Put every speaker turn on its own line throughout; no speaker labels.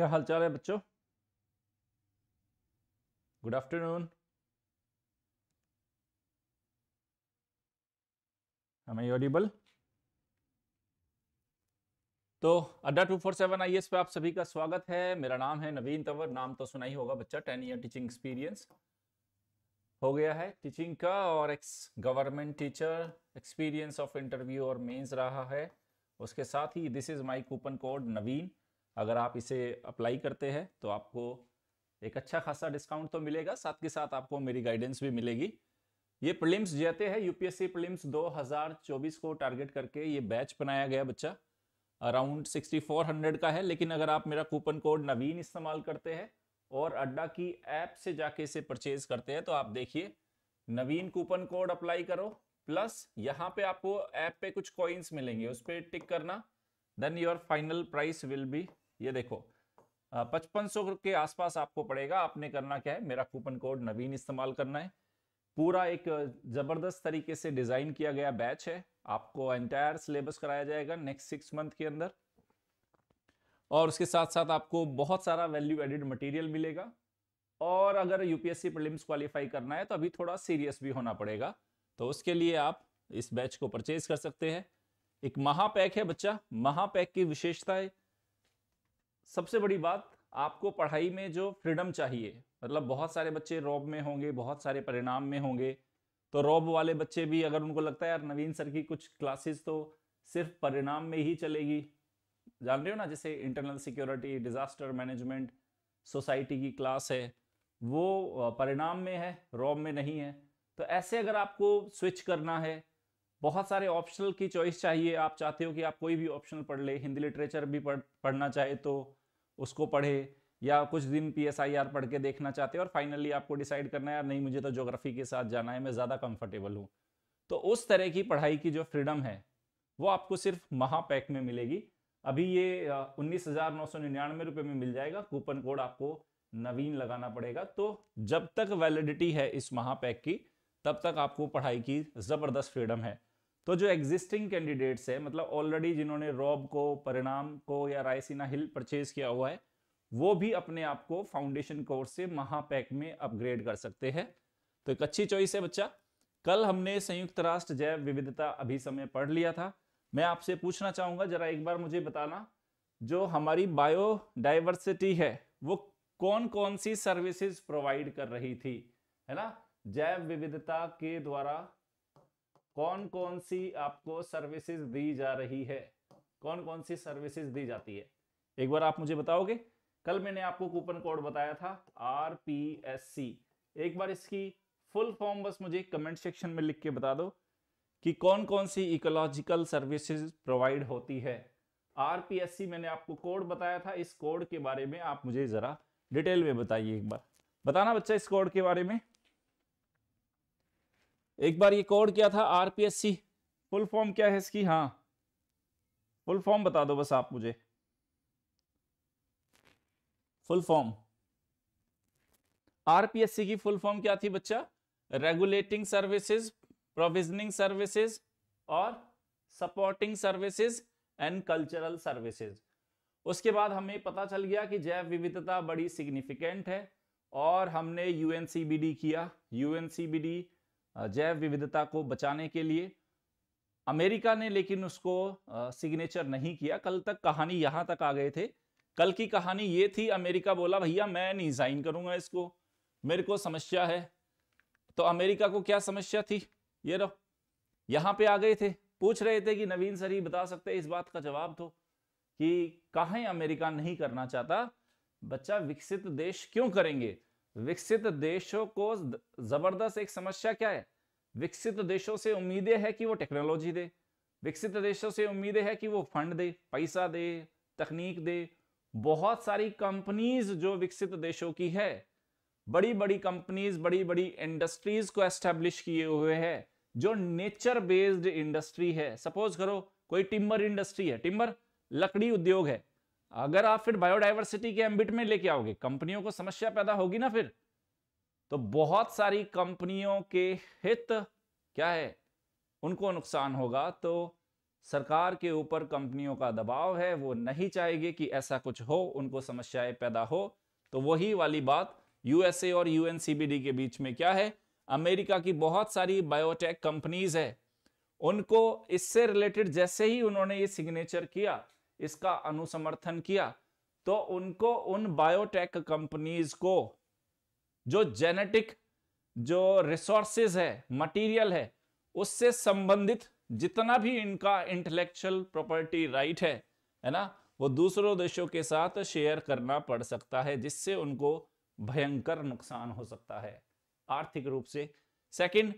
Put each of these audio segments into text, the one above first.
क्या हालचाल है बच्चों गुड आफ्टरनून हमें ऑडिबल तो अड्डा टू फोर सेवन आई पे आप सभी का स्वागत है मेरा नाम है नवीन तंवर नाम तो सुना ही होगा बच्चा टेन ईयर टीचिंग एक्सपीरियंस हो गया है टीचिंग का और ex government teacher experience of interview और मेंस रहा है उसके साथ ही this is my coupon code Naveen अगर आप इसे अप्लाई करते हैं तो आपको एक अच्छा खासा डिस्काउंट तो मिलेगा साथ के साथ आपको मेरी गाइडेंस भी मिलेगी ये प्रिलिम्स जैते हैं यूपीएससी प्रिलिम्स 2024 को टारगेट करके ये बैच बनाया गया बच्चा अराउंड 6400 का है लेकिन अगर आप मेरा कूपन कोड नवीन इस्तेमाल करते हैं और अड्डा की ऐप से जाके इसे परचेज करते हैं तो आप देखिए नवीन कूपन कोड अप्लाई करो प्लस यहाँ पे आपको ऐप पे कुछ कॉइन्स मिलेंगे उस पर टिक करना then your final price will be ये देखो पचपन सौ के आसपास आपको पड़ेगा आपने करना क्या है मेरा कूपन कोड नवीन इस्तेमाल करना है पूरा एक जबरदस्त तरीके से डिजाइन किया गया बैच है आपको एंटायर सिलेबस कराया जाएगा नेक्स्ट सिक्स मंथ के अंदर और उसके साथ साथ आपको बहुत सारा वैल्यू एडिड मटेरियल मिलेगा और अगर यूपीएससी प्रीलिम्स क्वालिफाई करना है तो अभी थोड़ा सीरियस भी होना पड़ेगा तो उसके लिए आप इस बैच को परचेज कर सकते हैं एक महापैक है बच्चा महापैक की विशेषता है सबसे बड़ी बात आपको पढ़ाई में जो फ्रीडम चाहिए मतलब बहुत सारे बच्चे रॉब में होंगे बहुत सारे परिणाम में होंगे तो रॉब वाले बच्चे भी अगर उनको लगता है यार नवीन सर की कुछ क्लासेस तो सिर्फ परिणाम में ही चलेगी जान रहे हो ना जैसे internal security disaster management society की क्लास है वो परिणाम में है रॉब में नहीं है तो ऐसे अगर आपको स्विच करना है बहुत सारे ऑप्शनल की चॉइस चाहिए आप चाहते हो कि आप कोई भी ऑप्शनल पढ़ ले हिंदी लिटरेचर भी पढ़ पढ़ना चाहे तो उसको पढ़े या कुछ दिन पी एस आई आर पढ़ के देखना चाहते हैं और फाइनली आपको डिसाइड करना है यार नहीं मुझे तो ज्योग्राफी के साथ जाना है मैं ज़्यादा कंफर्टेबल हूँ तो उस तरह की पढ़ाई की जो फ्रीडम है वो आपको सिर्फ महापैक में मिलेगी अभी ये उन्नीस हजार नौ सौ निन्यानवे रुपये में मिल जाएगा कूपन कोड आपको नवीन लगाना पड़ेगा तो जब तक वैलिडिटी है इस महापैक की तब तक आपको पढ़ाई की ज़बरदस्त फ्रीडम है तो जो एग्जिस्टिंग कैंडिडेट्स है मतलब ऑलरेडी जिन्होंने रॉब को परिणाम को या रायसीना हिल परचेज किया हुआ है वो भी अपने आप को फाउंडेशन कोर्स से महापैक में अपग्रेड कर सकते हैं तो एक अच्छी चॉइस है बच्चा कल हमने संयुक्त राष्ट्र जैव विविधता अभी समय पढ़ लिया था मैं आपसे पूछना चाहूंगा जरा एक बार मुझे बताना जो हमारी बायोडाइवर्सिटी है वो कौन कौन सी सर्विसेज प्रोवाइड कर रही थी है ना जैव विविधता के द्वारा कौन कौन सी आपको सर्विसेज दी जा रही है कौन कौन सी सर्विसेज दी जाती है एक बार आप मुझे बताओगे कल मैंने आपको कूपन कोड बताया था आर पी एस सी एक बार इसकी फुल फॉर्म बस मुझे कमेंट सेक्शन में लिख के बता दो कि कौन कौन सी इकोलॉजिकल सर्विसेज प्रोवाइड होती है आर पी एस सी मैंने आपको कोड बताया था इस कोड के बारे में आप मुझे जरा डिटेल में बताइए एक बार बताना बच्चा इस कोड के बारे में एक बार ये कोड क्या था आरपीएससी फुल फॉर्म क्या है इसकी हाँ फुल फॉर्म बता दो बस आप मुझे फुल फॉर्म आरपीएससी की फुल फॉर्म क्या थी बच्चा रेगुलेटिंग सर्विसेज प्रोविजनिंग सर्विसेज और supporting services and cultural services उसके बाद हमें पता चल गया कि जैव विविधता बड़ी सिग्निफिकेंट है और हमने यूएनसीबीडी किया यूएनसीबीडी जैव विविधता को बचाने के लिए अमेरिका ने लेकिन उसको सिग्नेचर नहीं किया कल तक कहानी यहां तक आ गए थे कल की कहानी ये थी अमेरिका बोला भैया मैं नहीं साइन करूंगा इसको मेरे को समस्या है तो अमेरिका को क्या समस्या थी ये रहो यहां पे आ गए थे पूछ रहे थे कि नवीन सर ही बता सकते इस बात का जवाब दो कि कहा अमेरिका नहीं करना चाहता बच्चा विकसित देश क्यों करेंगे विकसित देशों को जबरदस्त एक समस्या क्या है विकसित देशों से उम्मीदें है कि वो टेक्नोलॉजी दे विकसित देशों से उम्मीदें है कि वो फंड दे पैसा दे तकनीक दे बहुत सारी कंपनीज जो विकसित देशों की है बड़ी बड़ी कंपनीज बड़ी बड़ी इंडस्ट्रीज को एस्टेब्लिश किए हुए है जो नेचर बेस्ड इंडस्ट्री है सपोज करो कोई टिम्बर इंडस्ट्री है टिम्बर लकड़ी उद्योग है अगर आप फिर बायोडाइवर्सिटी के एम्बिट में लेके आओगे कंपनियों को समस्या पैदा होगी ना फिर तो बहुत सारी कंपनियों के हित क्या है उनको नुकसान होगा तो सरकार के ऊपर कंपनियों का दबाव है वो नहीं चाहेगी कि ऐसा कुछ हो उनको समस्याएं पैदा हो तो वही वाली बात यूएसए और यूएनसीबीडी के बीच में क्या है अमेरिका की बहुत सारी बायोटेक कंपनीज है उनको इससे रिलेटेड जैसे ही उन्होंने ये सिग्नेचर किया इसका अनुसमर्थन किया तो उनको उन बायोटेक कंपनीज को जो जेनेटिक जो रिसोर्सेज है मटेरियल है उससे संबंधित जितना भी इनका इंटेलेक्चुअल प्रॉपर्टी राइट है है ना वो दूसरों देशों के साथ शेयर करना पड़ सकता है जिससे उनको भयंकर नुकसान हो सकता है आर्थिक रूप से सेकंड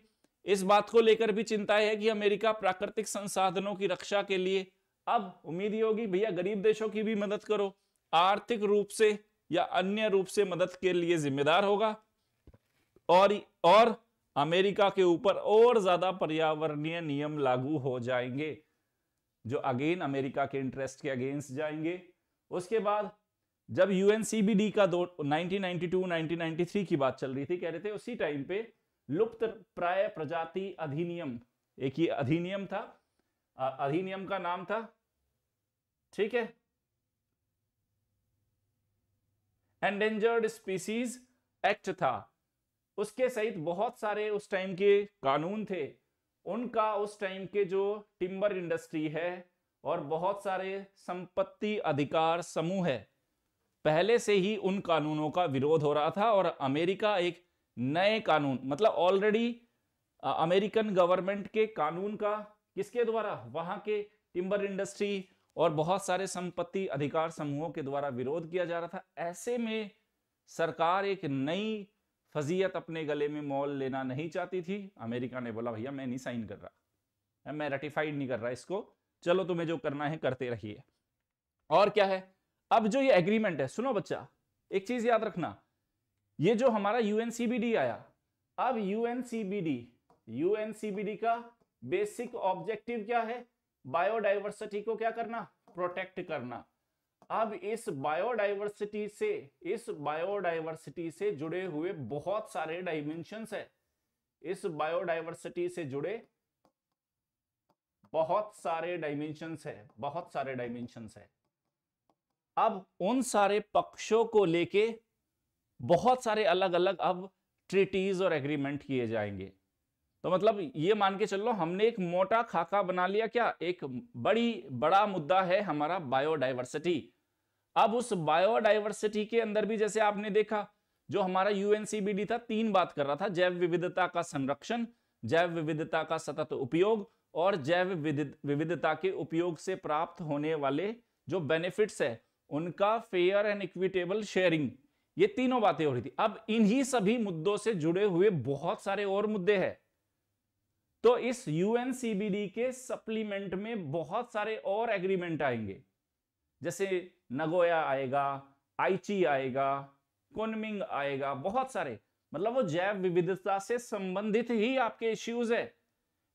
इस बात को लेकर भी चिंता है कि अमेरिका प्राकृतिक संसाधनों की रक्षा के लिए अब उम्मीद ये होगी भैया गरीब देशों की भी मदद करो आर्थिक रूप से या अन्य रूप से मदद के लिए जिम्मेदार होगा और और अमेरिका के ऊपर और ज्यादा पर्यावरणीय नियम लागू हो जाएंगे जो अगेन अमेरिका के इंटरेस्ट के अगेंस्ट जाएंगे उसके बाद जब यूएनसीबीडी का दो 1992 1993 की बात चल रही थी कह रहे थे उसी टाइम पे लुप्त प्राय प्रजाति अधिनियम एक ही अधिनियम था अधिनियम का नाम था ठीक है एंडेंजर्ड स्पीसीज एक्ट था उसके सहित बहुत सारे उस टाइम के कानून थे उनका उस टाइम के जो टिम्बर इंडस्ट्री है और बहुत सारे संपत्ति अधिकार समूह है पहले से ही उन कानूनों का विरोध हो रहा था और अमेरिका एक नए कानून मतलब ऑलरेडी अमेरिकन गवर्नमेंट के कानून का किसके द्वारा वहां के टिम्बर इंडस्ट्री और बहुत सारे संपत्ति अधिकार समूहों के द्वारा विरोध किया जा रहा था ऐसे में सरकार एक नई फजीयत अपने गले में मॉल लेना नहीं चाहती थी अमेरिका ने बोला भैया मैं नहीं साइन कर रहा मैं रेटिफाइड नहीं कर रहा इसको चलो तुम्हें जो करना है करते रहिए और क्या है अब जो ये एग्रीमेंट है सुनो बच्चा एक चीज याद रखना ये जो हमारा यूएनसीबीडी आया अब यूएनसीबीडी यूएनसीबीडी का बेसिक ऑब्जेक्टिव क्या है बायोडाइवर्सिटी को क्या करना प्रोटेक्ट करना अब इस बायोडाइवर्सिटी से इस बायोडाइवर्सिटी से जुड़े हुए बहुत सारे डायमेंशन है इस बायोडाइवर्सिटी से जुड़े बहुत सारे डायमेंशन है बहुत सारे डायमेंशन है अब उन सारे पक्षों को लेके बहुत सारे अलग अलग अब ट्रीटीज और एग्रीमेंट किए जाएंगे तो मतलब ये मान के चलो हमने एक मोटा खाका बना लिया क्या एक बड़ी बड़ा मुद्दा है हमारा बायोडाइवर्सिटी अब उस बायोडाइवर्सिटी के अंदर भी जैसे आपने देखा जो हमारा यूएनसीबीडी था तीन बात कर रहा था जैव विविधता का संरक्षण जैव विविधता का सतत उपयोग और जैव विविधता के उपयोग से प्राप्त होने वाले जो बेनिफिट्स है उनका फेयर एंड इक्विटेबल शेयरिंग ये तीनों बातें हो रही थी अब इन्हीं सभी मुद्दों से जुड़े हुए बहुत सारे और मुद्दे हैं तो इस यूएनसीबीडी के सप्लीमेंट में बहुत सारे और एग्रीमेंट आएंगे जैसे नगोया आएगा आईची आएगा कोनमिंग आएगा बहुत सारे मतलब वो जैव विविधता से संबंधित ही आपके इश्यूज है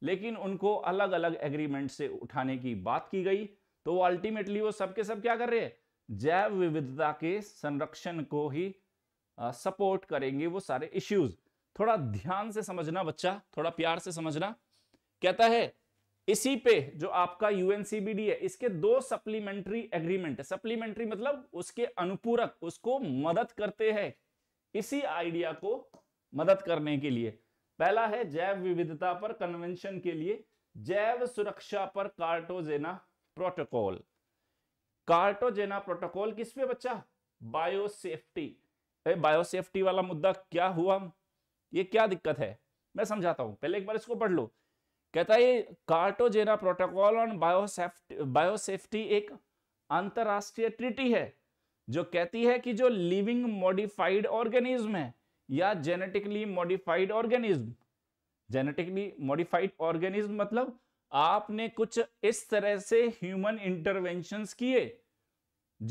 लेकिन उनको अलग अलग एग्रीमेंट से उठाने की बात की गई तो वो अल्टीमेटली वो सबके सब क्या कर रहे हैं जैव विविधता के संरक्षण को ही सपोर्ट करेंगे वो सारे इश्यूज थोड़ा ध्यान से समझना बच्चा थोड़ा प्यार से समझना कहता है इसी पे जो आपका यूएनसीबीडी है इसके दो सप्लीमेंट्री एग्रीमेंट है सप्लीमेंट्री मतलब उसके अनुपूरक उसको मदद करते हैं इसी आइडिया को मदद करने के लिए पहला है जैव विविधता पर कन्वेंशन के लिए जैव सुरक्षा पर कार्टोजेना प्रोटोकॉल कार्टोजेना प्रोटोकॉल किस पे बच्चा बायोसेफ्टी बायोसेफ्टी वाला मुद्दा क्या हुआ ये क्या दिक्कत है मैं समझाता हूँ पहले एक बार इसको पढ़ लो कहता है ये Cartagena protocol on biosafety biosafety एक अंतरराष्ट्रीय ट्रिटी है जो कहती है कि जो लिविंग मॉडिफाइड ऑर्गेनिज्म है या genetically modified organism genetically modified organism मतलब आपने कुछ इस तरह से ह्यूमन इंटरवेंशन किए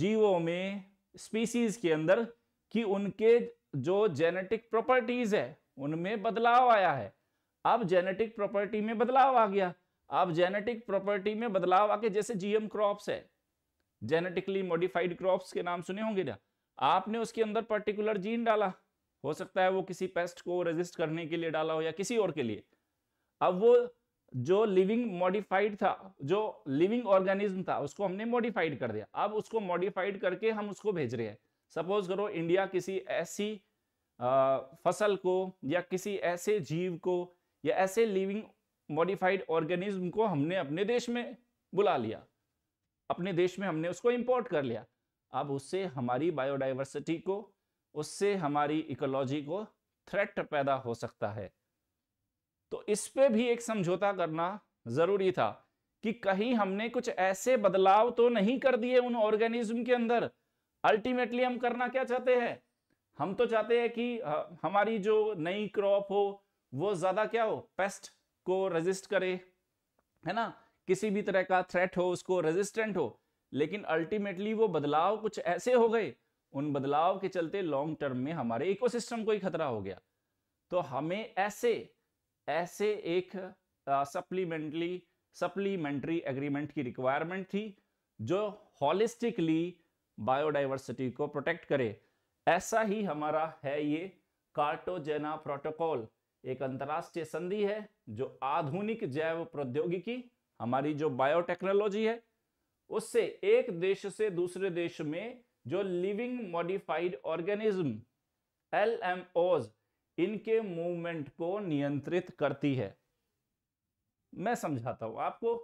जीवों में स्पीसीज के अंदर कि उनके जो जेनेटिक प्रॉपर्टीज है उनमें बदलाव आया है अब जेनेटिक प्रॉपर्टी में बदलाव आ गया अब जेनेटिक प्रॉपर्टी में बदलाव आके जैसे जीएम क्रॉप्स है जेनेटिकली मॉडिफाइड क्रॉप्स के नाम सुने होंगे ना आपने उसके अंदर पर्टिकुलर जीन डाला हो सकता है वो किसी पेस्ट को रेजिस्ट करने के लिए डाला हो या किसी और के लिए अब वो जो लिविंग मॉडिफाइड था जो लिविंग ऑर्गेनिज्म था उसको हमने मॉडिफाइड कर दिया अब उसको मॉडिफाइड करके हम उसको भेज रहे हैं सपोज करो इंडिया किसी ऐसी फसल को या किसी ऐसे जीव को या ऐसे लिविंग मॉडिफाइड ऑर्गेनिज्म को हमने अपने देश में बुला लिया अपने देश में हमने उसको इम्पोर्ट कर लिया अब उससे हमारी बायोडाइवर्सिटी को उससे हमारी इकोलॉजी को थ्रेट पैदा हो सकता है तो इस पे भी एक समझौता करना जरूरी था कि कहीं हमने कुछ ऐसे बदलाव तो नहीं कर दिए उन ऑर्गेनिज्म के अंदर अल्टीमेटली हम करना क्या चाहते हैं हम तो चाहते हैं कि हमारी जो नई क्रॉप हो वो ज़्यादा क्या हो पेस्ट को रेजिस्ट करे है ना किसी भी तरह का थ्रेट हो उसको रेजिस्टेंट हो लेकिन अल्टीमेटली वो बदलाव कुछ ऐसे हो गए उन बदलाव के चलते लॉन्ग टर्म में हमारे इकोसिस्टम को ही खतरा हो गया तो हमें ऐसे ऐसे एक सप्लीमेंटली सप्लीमेंट्री एग्रीमेंट की रिक्वायरमेंट थी जो हॉलिस्टिकली बायोडाइवर्सिटी को प्रोटेक्ट करे ऐसा ही हमारा है ये कार्टोजेना प्रोटोकॉल एक अंतर्राष्ट्रीय संधि है जो आधुनिक जैव प्रौद्योगिकी हमारी जो बायोटेक्नोलॉजी है उससे एक देश से दूसरे देश में जो लिविंग मॉडिफाइड ऑर्गेनिज्म एल इनके मूवमेंट को नियंत्रित करती है मैं समझाता हूं आपको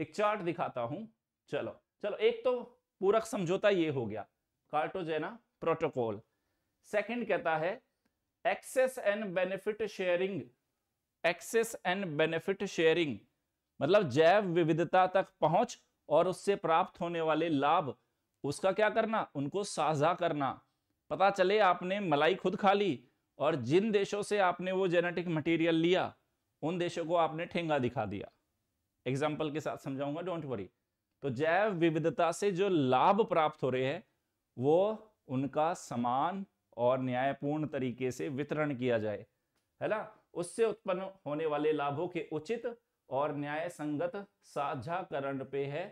एक चार्ट दिखाता हूं चलो चलो एक तो पूरक समझौता ये हो गया कार्टोजेना प्रोटोकॉल सेकंड कहता है access and benefit sharing access and benefit sharing मतलब जैव विविधता तक पहुंच और उससे प्राप्त होने वाले लाभ उसका क्या करना उनको साझा करना पता चले आपने मलाई खुद खा ली और जिन देशों से आपने वो जेनेटिक मटेरियल लिया उन देशों को आपने ठेंगा दिखा दिया एग्जाम्पल के साथ समझाऊंगा डोंट वरी तो जैव विविधता से जो लाभ प्राप्त हो रहे हैं वो उनका समान और न्यायपूर्ण तरीके से वितरण किया जाए है ना उससे उत्पन्न होने वाले लाभों के उचित और न्याय संगत साझाकरण पे है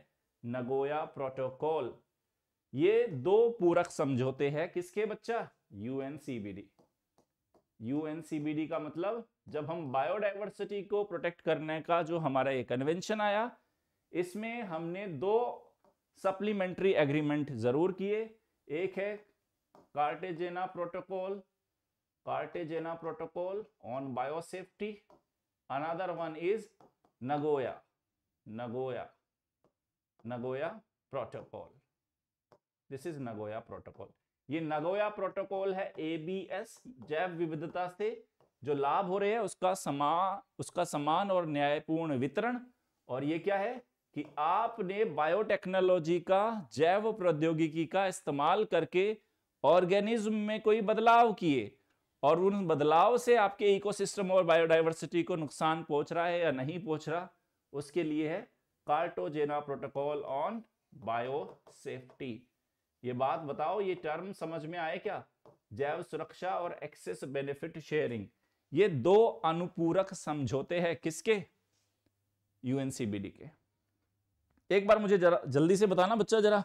नगोया प्रोटोकॉल ये दो पूरक समझौते हैं किसके बच्चा यूएनसीबीडी यूएनसीबीडी का मतलब जब हम बायोडाइवर्सिटी को प्रोटेक्ट करने का जो हमारा ये कन्वेंशन आया इसमें हमने दो सप्लीमेंट्री एग्रीमेंट जरूर किए एक है Cartagena protocol Cartagena protocol on biosafety another one is Nagoya Nagoya Nagoya protocol this is Nagoya protocol ये नगोया प्रोटोकॉल है एबीएस जैव विविधता से जो लाभ हो रहे हैं उसका समा उसका समान और न्यायपूर्ण वितरण और ये क्या है कि आपने बायोटेक्नोलॉजी का जैव प्रौद्योगिकी का इस्तेमाल करके ऑर्गेनिज्म में कोई बदलाव किए और उन बदलाव से आपके इकोसिस्टम और बायोडाइवर्सिटी को नुकसान पहुंच रहा है या नहीं पहुंच रहा उसके लिए है Cartagena protocol on biosafety ये बात बताओ ये टर्म समझ में आए क्या जैव सुरक्षा और एक्सेस बेनिफिट शेयरिंग ये दो अनुपूरक समझौते हैं किसके यूएनसीबीडी के एक बार मुझे जरा जल्दी से बताना बच्चा जरा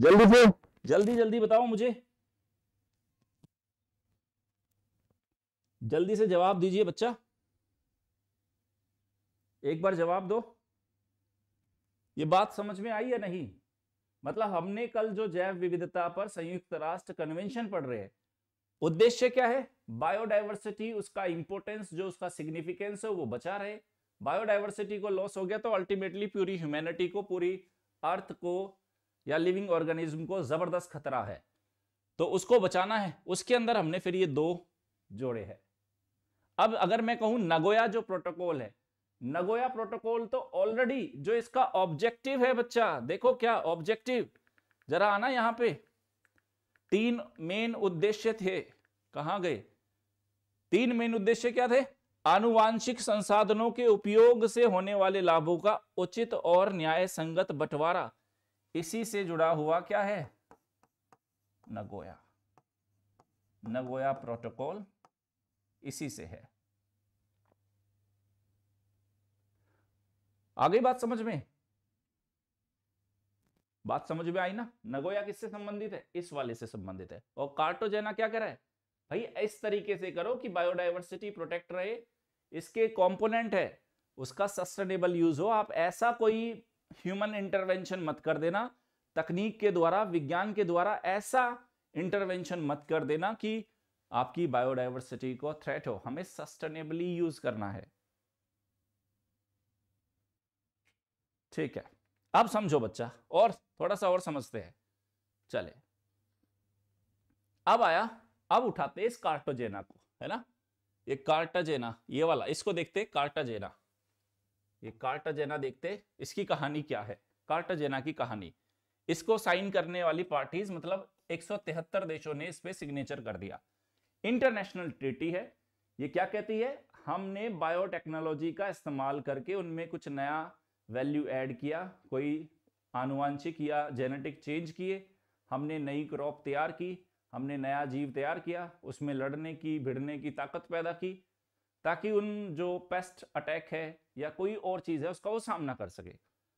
जल्दी से जल्दी जल्दी बताओ मुझे जल्दी से जवाब दीजिए बच्चा एक बार जवाब दो ये बात समझ में आई या नहीं मतलब हमने कल जो जैव विविधता पर संयुक्त राष्ट्र कन्वेंशन पढ़ रहे हैं उद्देश्य क्या है बायोडाइवर्सिटी उसका इंपोर्टेंस जो उसका सिग्निफिकेंस है वो बचा रहे बायोडाइवर्सिटी को लॉस हो गया तो अल्टीमेटली पूरी ह्यूमैनिटी को पूरी अर्थ को या लिविंग ऑर्गेनिज्म को ज़बरदस्त खतरा है तो उसको बचाना है उसके अंदर हमने फिर ये दो जोड़े हैं अब अगर मैं कहूं नगोया जो प्रोटोकॉल है नगोया प्रोटोकॉल तो ऑलरेडी जो इसका ऑब्जेक्टिव है बच्चा देखो क्या ऑब्जेक्टिव जरा आना यहां पे तीन मेन उद्देश्य थे कहा गए तीन मेन उद्देश्य क्या थे आनुवांशिक संसाधनों के उपयोग से होने वाले लाभों का उचित और न्याय संगत बंटवारा इसी से जुड़ा हुआ क्या है नगोया नगोया प्रोटोकॉल इसी से है आगे बात समझ में बात समझ में आई ना नगोया किससे संबंधित है इस वाले से संबंधित है और कार्टोजेना क्या कह रहा है भाई इस तरीके से करो कि बायोडाइवर्सिटी प्रोटेक्ट रहे इसके कंपोनेंट है उसका सस्टेनेबल यूज हो आप ऐसा कोई ह्यूमन इंटरवेंशन मत कर देना तकनीक के द्वारा विज्ञान के द्वारा ऐसा इंटरवेंशन मत कर देना कि आपकी बायोडाइवर्सिटी को थ्रेट हो हमें सस्टेनेबली यूज करना है ठीक है अब समझो बच्चा और थोड़ा सा और समझते हैं चले अब आया अब उठाते हैं इस कार्टोजेना को है ना ये कार्टाजेना ये वाला इसको देखते कार्टाजेना ये कार्टाजेना देखते इसकी कहानी क्या है कार्टाजेना की कहानी इसको साइन करने वाली पार्टीज मतलब 173 देशों ने इस पर सिग्नेचर कर दिया इंटरनेशनल ट्रीटी है ये क्या कहती है हमने बायोटेक्नोलॉजी का इस्तेमाल करके उनमें कुछ नया वैल्यू ऐड किया कोई आनुवांशिक या जेनेटिक चेंज किए हमने नई क्रॉप तैयार की हमने नया जीव तैयार किया उसमें लड़ने की भिड़ने की ताकत पैदा की ताकि उन जो पेस्ट अटैक है या कोई और चीज़ है उसका वो सामना कर सके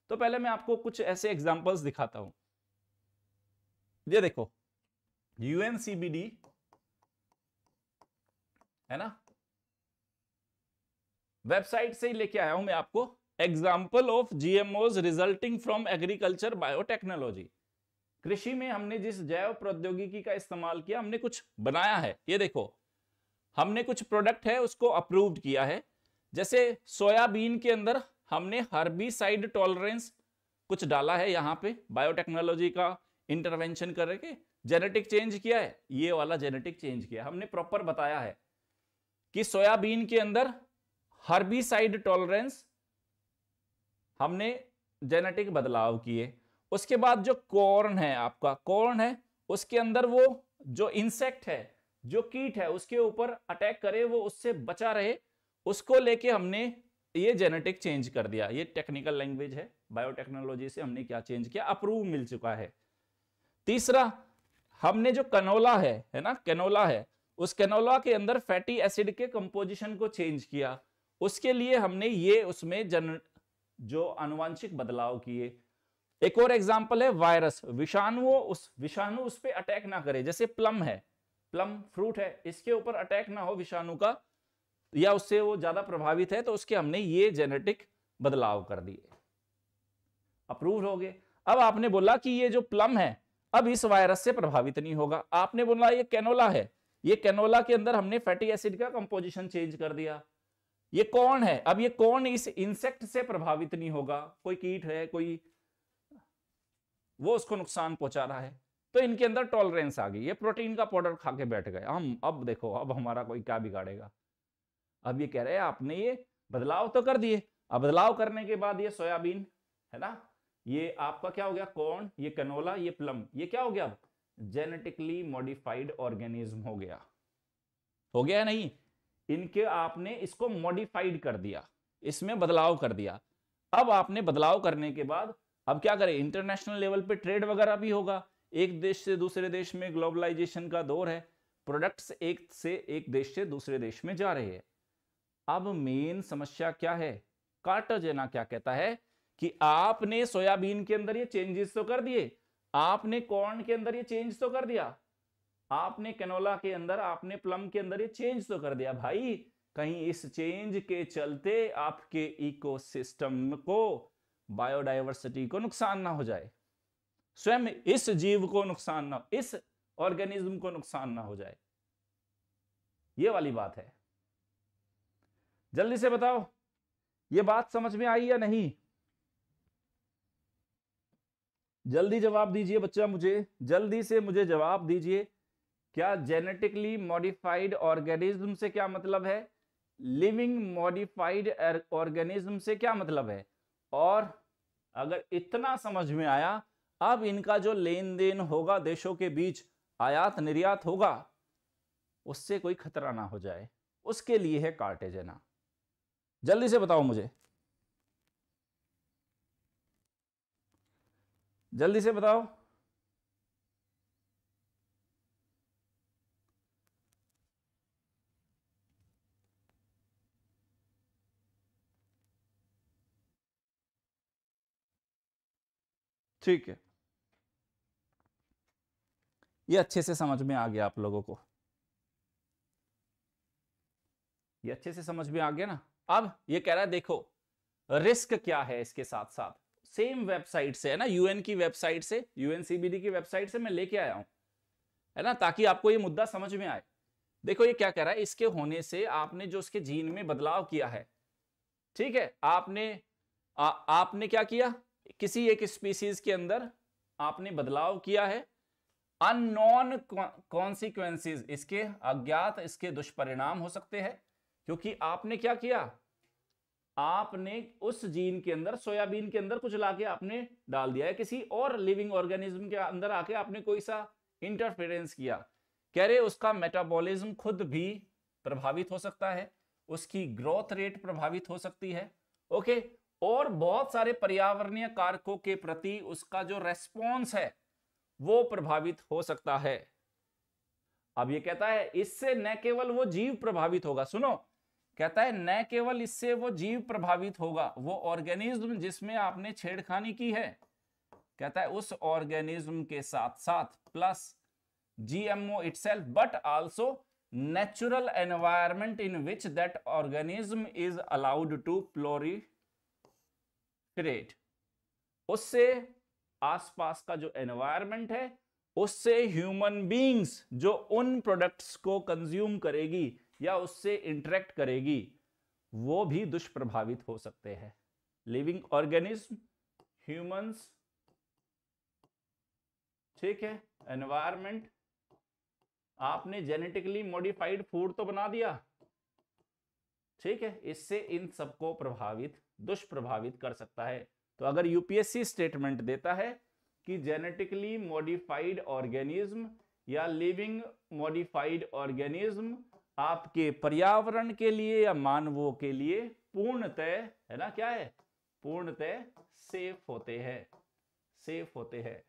तो पहले मैं आपको कुछ ऐसे एग्जाम्पल्स दिखाता हूं ये देखो यूएनसीबीडी है ना वेबसाइट से ही लेके आया हूं मैं आपको example of GMOs resulting from agriculture biotechnology कृषि में हमने जिस जैव प्रौद्योगिकी का इस्तेमाल किया हमने कुछ बनाया है ये देखो हमने कुछ प्रोडक्ट है उसको अप्रूव्ड किया है जैसे सोयाबीन के अंदर हमने साइड टॉलरेंस कुछ डाला है यहाँ पे बायोटेक्नोलॉजी का इंटरवेंशन करके जेनेटिक चेंज किया है ये वाला जेनेटिक चेंज किया हमने प्रॉपर बताया है कि सोयाबीन के अंदर साइड टॉलरेंस हमने जेनेटिक बदलाव किए उसके बाद जो कॉर्न है आपका कॉर्न है उसके अंदर वो जो इंसेक्ट है जो कीट है उसके ऊपर अटैक करे वो उससे बचा रहे उसको लेके हमने ये जेनेटिक चेंज कर दिया ये टेक्निकल लैंग्वेज है बायोटेक्नोलॉजी से हमने क्या चेंज किया अप्रूव मिल चुका है तीसरा हमने जो कनोला है है ना कैनोला है उस कैनोला के अंदर फैटी एसिड के कंपोजिशन को चेंज किया उसके लिए हमने ये उसमें जन जो अनुवांशिक बदलाव किए एक और एग्जाम्पल है वायरस विषाणुओं उस विषाणु उस पर अटैक ना करे जैसे प्लम है प्लम फ्रूट है इसके ऊपर अटैक ना हो विषाणु का या उससे वो ज्यादा प्रभावित है तो उसके हमने ये जेनेटिक बदलाव कर दिए अप्रूव हो गए अब आपने बोला कि ये जो प्लम है अब इस वायरस से प्रभावित नहीं होगा आपने बोला ये कैनोला है ये कैनोला के अंदर हमने फैटी एसिड का कंपोजिशन चेंज कर दिया ये कौन है अब ये कौन इस इंसेक्ट से प्रभावित नहीं होगा कोई कीट है कोई वो उसको नुकसान पहुंचा रहा है तो इनके अंदर टॉलरेंस आ गई ये प्रोटीन का पाउडर खा के बैठ गए हम अब देखो अब हमारा कोई क्या बिगाड़ेगा अब ये कह रहे हैं आपने ये बदलाव तो कर दिए अब बदलाव करने के बाद ये सोयाबीन है ना ये आपका क्या हो गया कॉर्न ये कनोला ये प्लम ये क्या हो गया अब जेनेटिकली मॉडिफाइड ऑर्गेनिज्म हो गया हो गया नहीं इनके आपने इसको मॉडिफाइड कर दिया इसमें बदलाव कर दिया अब आपने बदलाव करने के बाद अब क्या करें इंटरनेशनल लेवल पे ट्रेड वगैरह भी होगा एक देश से दूसरे देश में ग्लोबलाइजेशन का दौर है प्रोडक्ट्स एक से एक देश से दूसरे देश में जा रहे हैं अब मेन समस्या क्या है कार्टोजेना क्या कहता है कि आपने सोयाबीन के अंदर ये चेंजेस तो कर दिए आपने कॉर्न के अंदर ये चेंज तो कर दिया आपने कैनोला के अंदर आपने प्लम के अंदर ये चेंज तो कर दिया भाई कहीं इस चेंज के चलते आपके इकोसिस्टम को बायोडाइवर्सिटी को नुकसान ना हो जाए स्वयं इस जीव को नुकसान ना इस ऑर्गेनिज्म को नुकसान ना हो जाए ये वाली बात है जल्दी से बताओ ये बात समझ में आई या नहीं जल्दी जवाब दीजिए बच्चा मुझे जल्दी से मुझे जवाब दीजिए क्या जेनेटिकली मॉडिफाइड ऑर्गेनिज्म से क्या मतलब है लिविंग मॉडिफाइड ऑर्गेनिज्म से क्या मतलब है और अगर इतना समझ में आया अब इनका जो लेन देन होगा देशों के बीच आयात निर्यात होगा उससे कोई खतरा ना हो जाए उसके लिए है कार्टेजेना जल्दी से बताओ मुझे जल्दी से बताओ ठीक है ये अच्छे से समझ में आ गया आप लोगों को ये अच्छे से समझ में आ गया ना अब ये कह रहा है देखो रिस्क क्या है इसके साथ साथ सेम वेबसाइट से है ना यूएन की वेबसाइट से यूएन सीबीडी की वेबसाइट से मैं लेके आया हूं है ना ताकि आपको ये मुद्दा समझ में आए देखो ये क्या कह रहा है इसके होने से आपने जो उसके जीन में बदलाव किया है ठीक है आपने आ, आपने क्या किया किसी एक स्पीसीज के अंदर आपने बदलाव किया है अनोन कॉन्सिक्वेंसिस इसके अज्ञात इसके दुष्परिणाम हो सकते हैं क्योंकि आपने क्या किया आपने उस जीन के अंदर सोयाबीन के अंदर कुछ लाके आपने डाल दिया है किसी और लिविंग ऑर्गेनिज्म के अंदर आके आपने कोई सा इंटरफेरेंस किया कह रहे उसका मेटाबॉलिज्म खुद भी प्रभावित हो सकता है उसकी ग्रोथ रेट प्रभावित हो सकती है ओके और बहुत सारे पर्यावरणीय कारकों के प्रति उसका जो रेस्पॉन्स है वो प्रभावित हो सकता है अब ये कहता है इससे न केवल वो जीव प्रभावित होगा सुनो कहता है न केवल इससे वो जीव प्रभावित होगा वो ऑर्गेनिज्म जिसमें आपने छेड़खानी की है कहता है उस ऑर्गेनिज्म के साथ साथ plus GMO itself but also natural environment in which that organism is allowed to flourish create उससे आसपास का जो एनवायरमेंट है उससे ह्यूमन बींग्स जो उन प्रोडक्ट्स को कंज्यूम करेगी या उससे इंटरेक्ट करेगी वो भी दुष्प्रभावित हो सकते हैं लिविंग ऑर्गेनिज्म ह्यूमंस ठीक है एनवायरमेंट आपने जेनेटिकली मॉडिफाइड फूड तो बना दिया ठीक है इससे इन सबको प्रभावित दुष्प्रभावित कर सकता है तो अगर यूपीएससी स्टेटमेंट देता है कि जेनेटिकली मॉडिफाइड ऑर्गेनिज्म या लिविंग मॉडिफाइड ऑर्गेनिज्म आपके पर्यावरण के लिए या मानवों के लिए पूर्णतः है ना क्या है पूर्णतः सेफ होते हैं सेफ होते हैं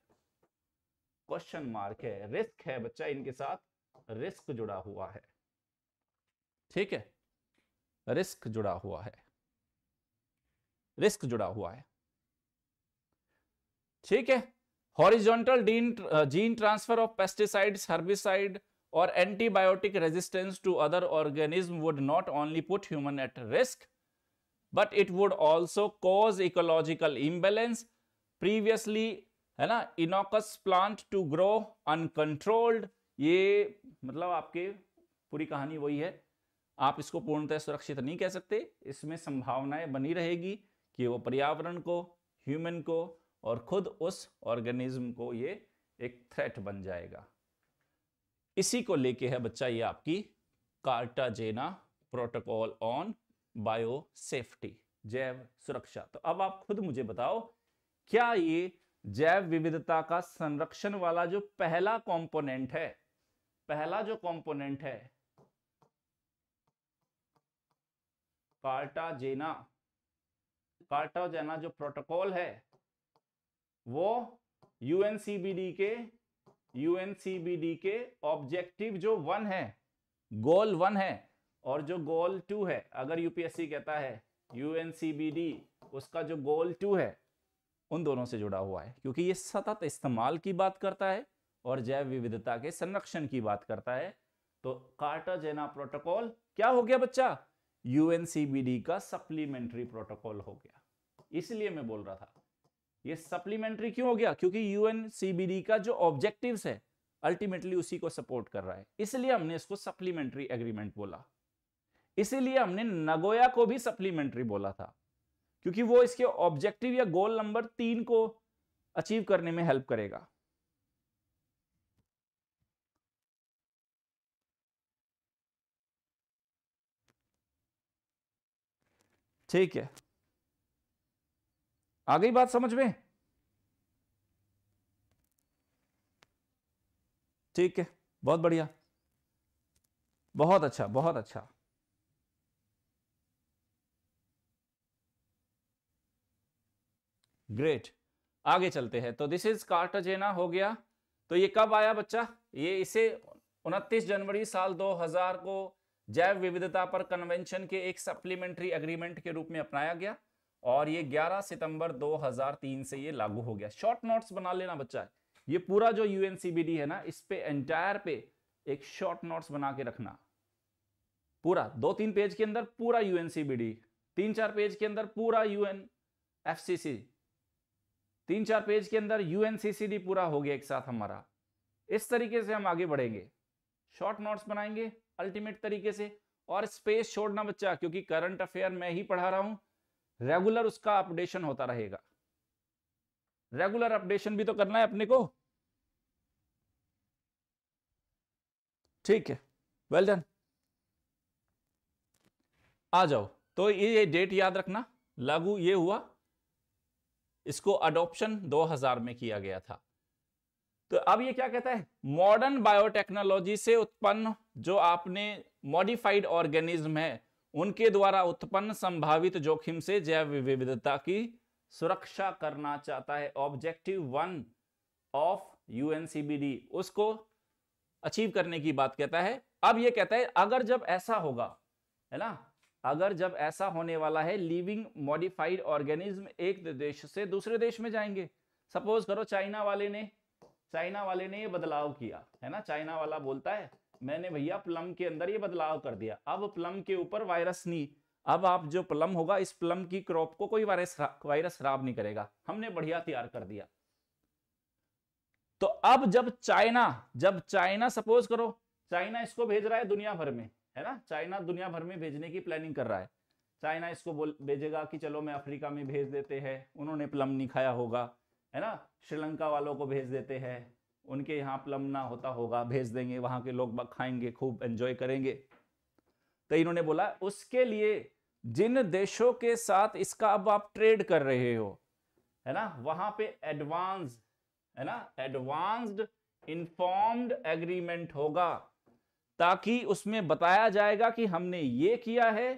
क्वेश्चन मार्क है रिस्क है बच्चा इनके साथ रिस्क जुड़ा हुआ है ठीक है रिस्क जुड़ा हुआ है रिस्क जुड़ा हुआ है ठीक है horizontal gene transfer of pesticide herbicide और antibiotic resistance to other organism would not only put human at risk but it would also cause ecological imbalance previously है ना innocuous plant to grow uncontrolled ये मतलब आपके पूरी कहानी वही है आप इसको पूर्णतः सुरक्षित नहीं कह सकते इसमें संभावनाएं बनी रहेगी कि वो पर्यावरण को ह्यूमन को और खुद उस ऑर्गेनिज्म को ये एक थ्रेट बन जाएगा इसी को लेके है बच्चा ये आपकी Cartagena protocol on biosafety जैव सुरक्षा तो अब आप खुद मुझे बताओ क्या ये जैव विविधता का संरक्षण वाला जो पहला कंपोनेंट है पहला जो कंपोनेंट है कार्टाजेना कार्टोजेना जो प्रोटोकॉल है वो यूएनसीबीडी के यूएनसीबीडी के ऑब्जेक्टिव जो वन है गोल वन है और जो गोल टू है अगर यूपीएससी कहता है यूएनसीबीडी उसका जो गोल टू है उन दोनों से जुड़ा हुआ है क्योंकि ये सतत इस्तेमाल की बात करता है और जैव विविधता के संरक्षण की बात करता है तो कार्टाजेना प्रोटोकॉल क्या हो गया बच्चा यूएनसीबीडी का सप्लीमेंट्री प्रोटोकॉल हो गया इसलिए मैं बोल रहा था ये सप्लीमेंट्री क्यों हो गया क्योंकि यूएनसीबीडी का जो ऑब्जेक्टिव है अल्टीमेटली उसी को सपोर्ट कर रहा है इसलिए हमने इसको सप्लीमेंट्री एग्रीमेंट बोला इसीलिए हमने नगोया को भी सप्लीमेंट्री बोला था क्योंकि वो इसके ऑब्जेक्टिव या गोल नंबर तीन को अचीव करने में हेल्प करेगा ठीक है आ गई बात समझ में ठीक है बहुत बढ़िया बहुत अच्छा बहुत अच्छा ग्रेट आगे चलते हैं तो दिस इज कार्टजेना हो गया तो ये कब आया बच्चा ये इसे 29 जनवरी साल 2000 को जैव विविधता पर कन्वेंशन के एक सप्लीमेंट्री एग्रीमेंट के रूप में अपनाया गया और ये 11 सितंबर 2003 से ये लागू हो गया शॉर्ट नोट्स बना लेना बच्चा ये पूरा जो यूएनसीबीडी है ना इस पे एंटायर पे एक शॉर्ट नोट्स बना के रखना पूरा दो तीन पेज के अंदर पूरा यूएनसीबीडी तीन चार पेज के अंदर पूरा यूएन एफसीसी तीन चार पेज के अंदर यूएनसीसीडी पूरा हो गया एक साथ हमारा इस तरीके से हम आगे बढ़ेंगे शॉर्ट नोट्स बनाएंगे अल्टीमेट तरीके से और स्पेस छोड़ना बच्चा क्योंकि करंट अफेयर मैं ही पढ़ा रहा हूं रेगुलर उसका अपडेशन होता रहेगा रेगुलर अपडेशन भी तो करना है अपने को ठीक है वेल डन आ जाओ तो ये डेट याद रखना लागू ये हुआ इसको अडॉप्शन 2000 में किया गया था तो अब ये क्या कहता है मॉडर्न बायोटेक्नोलॉजी से उत्पन्न जो आपने मॉडिफाइड ऑर्गेनिज्म है उनके द्वारा उत्पन्न संभावित जोखिम से जैव विविधता की सुरक्षा करना चाहता है ऑब्जेक्टिव वन ऑफ यूएनसीबीडी उसको अचीव करने की बात कहता है अब ये कहता है अगर जब ऐसा होगा है ना अगर जब ऐसा होने वाला है लिविंग मॉडिफाइड ऑर्गेनिज्म एक देश से दूसरे देश में जाएंगे सपोज करो चाइना वाले ने चाइना वाले ने ये बदलाव किया है ना चाइना वाला बोलता है मैंने भैया प्लम के अंदर ये बदलाव कर दिया अब प्लम के ऊपर वायरस नहीं अब आप जो प्लम होगा इस प्लम की क्रॉप को कोई वायरस वायरस खराब नहीं करेगा हमने बढ़िया तैयार कर दिया तो अब जब चाइना जब चाइना सपोज करो चाइना इसको भेज रहा है दुनिया भर में है ना चाइना दुनिया भर में भेजने की प्लानिंग कर रहा है चाइना इसको बोल भेजेगा कि चलो मैं अफ्रीका में भेज देते हैं उन्होंने प्लम नहीं खाया होगा है ना श्रीलंका वालों को भेज देते हैं उनके यहाँ प्लम ना होता होगा भेज देंगे वहाँ के लोग खाएंगे खूब एंजॉय करेंगे तो इन्होंने बोला उसके लिए जिन देशों के साथ इसका अब आप ट्रेड कर रहे हो है ना वहां पे एडवांस है ना एडवांस्ड इन्फॉर्म्ड एग्रीमेंट होगा ताकि उसमें बताया जाएगा कि हमने ये किया है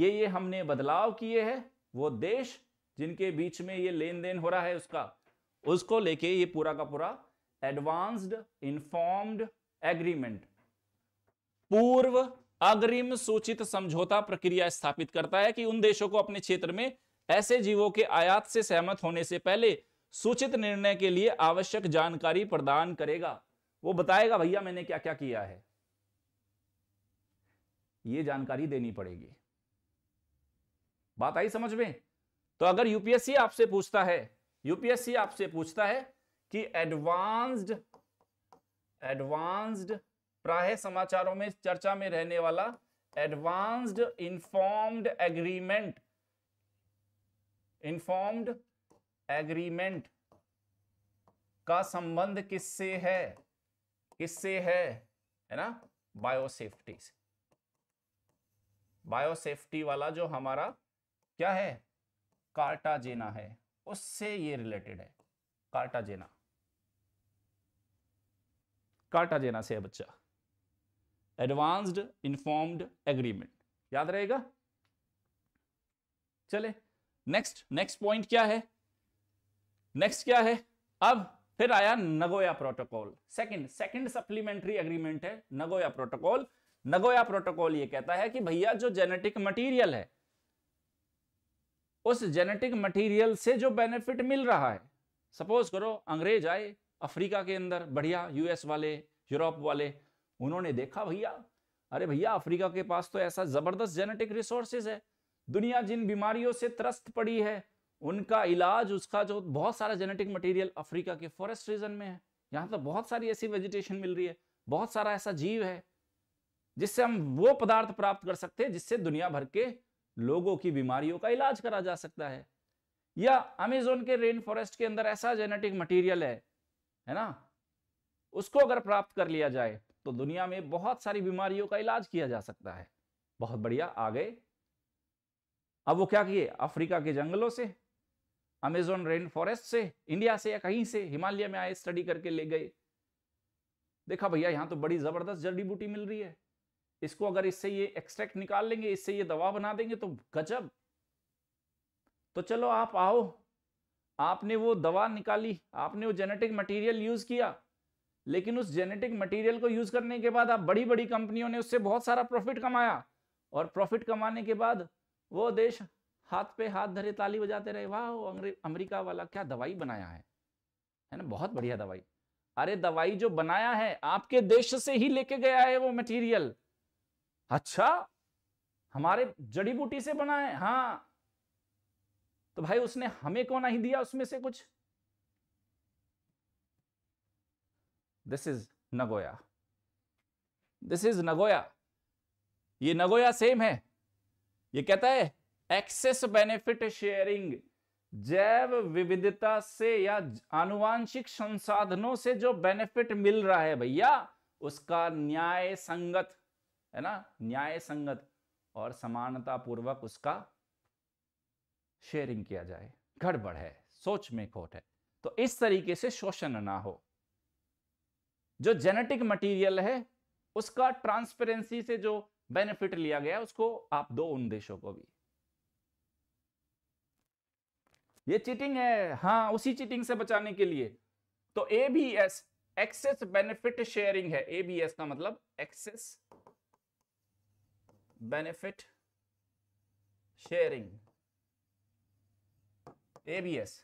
ये ये हमने बदलाव किए हैं वो देश जिनके बीच में ये लेन देन हो रहा है उसका उसको लेके ये पूरा का पूरा एडवांस्ड इनफॉर्म्ड एग्रीमेंट पूर्व अग्रिम सूचित समझौता प्रक्रिया स्थापित करता है कि उन देशों को अपने क्षेत्र में ऐसे जीवों के आयात से सहमत होने से पहले सूचित निर्णय के लिए आवश्यक जानकारी प्रदान करेगा वो बताएगा भैया मैंने क्या क्या किया है ये जानकारी देनी पड़ेगी बात आई समझ में तो अगर यूपीएससी आपसे पूछता है यूपीएससी आपसे पूछता है कि एडवांस्ड एडवांस्ड प्राय समाचारों में चर्चा में रहने वाला advanced informed agreement informed agreement का संबंध किससे है किससे है है ना बायोसेफ्टी से बायोसेफ्टी वाला जो हमारा क्या है कार्टाजेना है उससे ये रिलेटेड है कार्टाजेना काटा देना से बच्चा एडवांस्ड इन्फॉर्म्ड एग्रीमेंट याद रहेगा चले नेक्स्ट नेक्स्ट पॉइंट क्या है नेक्स्ट क्या है अब फिर आया Nagoya protocol second second supplementary agreement है नगोया प्रोटोकॉल नगोया प्रोटोकॉल ये कहता है कि भैया जो जेनेटिक मटेरियल है उस जेनेटिक मटेरियल से जो बेनिफिट मिल रहा है सपोज करो अंग्रेज आए अफ्रीका के अंदर बढ़िया यूएस वाले यूरोप वाले उन्होंने देखा भैया अरे भैया अफ्रीका के पास तो ऐसा जबरदस्त जेनेटिक रिसोर्सेज है दुनिया जिन बीमारियों से त्रस्त पड़ी है उनका इलाज उसका जो बहुत सारा जेनेटिक मटेरियल अफ्रीका के फॉरेस्ट रीजन में है यहाँ तो बहुत सारी ऐसी वेजिटेशन मिल रही है बहुत सारा ऐसा जीव है जिससे हम वो पदार्थ प्राप्त कर सकते हैं जिससे दुनिया भर के लोगों की बीमारियों का इलाज करा जा सकता है या अमेजोन के रेन फॉरेस्ट के अंदर ऐसा जेनेटिक मटेरियल है है ना उसको अगर प्राप्त कर लिया जाए तो दुनिया में बहुत सारी बीमारियों का इलाज किया जा सकता है बहुत बढ़िया आ गए अब वो क्या किए अफ्रीका के जंगलों से अमेजोन रेन फॉरेस्ट से इंडिया से या कहीं से हिमालय में आए स्टडी करके ले गए देखा भैया यहां तो बड़ी ज़बरदस्त जड़ी बूटी मिल रही है इसको अगर इससे ये एक्सट्रैक्ट निकाल लेंगे इससे ये दवा बना देंगे तो गजब तो चलो आप आओ आपने वो दवा निकाली आपने वो जेनेटिक मटेरियल यूज किया लेकिन उस जेनेटिक मटेरियल को यूज करने के बाद आप बड़ी बड़ी कंपनियों ने उससे बहुत सारा प्रॉफिट कमाया और प्रॉफिट कमाने के बाद वो देश हाथ पे हाथ धरे ताली बजाते रहे वाह अमेरिका वाला क्या दवाई बनाया है है ना बहुत बढ़िया दवाई अरे दवाई जो बनाया है आपके देश से ही लेके गया है वो मटेरियल अच्छा हमारे जड़ी बूटी से बना है हाँ तो भाई उसने हमें क्यों नहीं दिया उसमें से कुछ this is Nagoya this is Nagoya ये नगोया सेम है ये कहता है एक्सेस बेनिफिट शेयरिंग जैव विविधता से या आनुवांशिक संसाधनों से जो बेनिफिट मिल रहा है भैया उसका न्याय संगत है ना न्याय संगत और समानता पूर्वक उसका शेयरिंग किया जाए गड़बड़ है सोच में खोट है तो इस तरीके से शोषण ना हो जो जेनेटिक मटेरियल है उसका ट्रांसपेरेंसी से जो बेनिफिट लिया गया उसको आप दो उन देशों को भी ये चीटिंग है हाँ उसी चीटिंग से बचाने के लिए तो एबीएस एक्सेस बेनिफिट शेयरिंग है एबीएस का मतलब एक्सेस बेनिफिट शेयरिंग एबीएस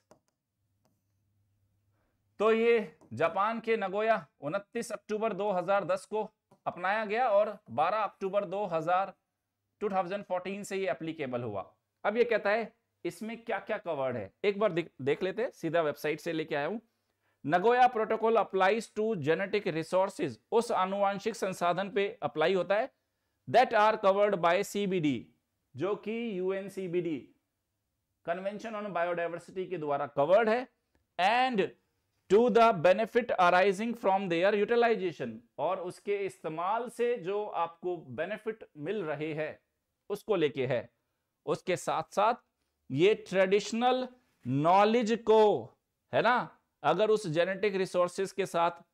तो ये जापान के नगोया 29 अक्टूबर 2010 को अपनाया गया और 12 अक्टूबर 2000 2014 से ये एप्लीकेबल हुआ अब ये कहता है इसमें क्या क्या कवर्ड है एक बार देख लेते हैं सीधा वेबसाइट से लेके आया हूं Nagoya protocol applies to genetic resources उस आनुवांशिक संसाधन पे अप्लाई होता है that are covered by CBD जो कि यूएनसीबीडी कन्वेंशन ऑन बायोडाइवर्सिटी के द्वारा कवर्ड है and to the benefit arising from their utilisation और उसके इस्तेमाल से जो आपको बेनिफिट मिल रहे हैं उसको लेके है उसके साथ साथ ये ट्रेडिशनल नॉलेज को है ना अगर उस जेनेटिक रिसोर्सेस के साथ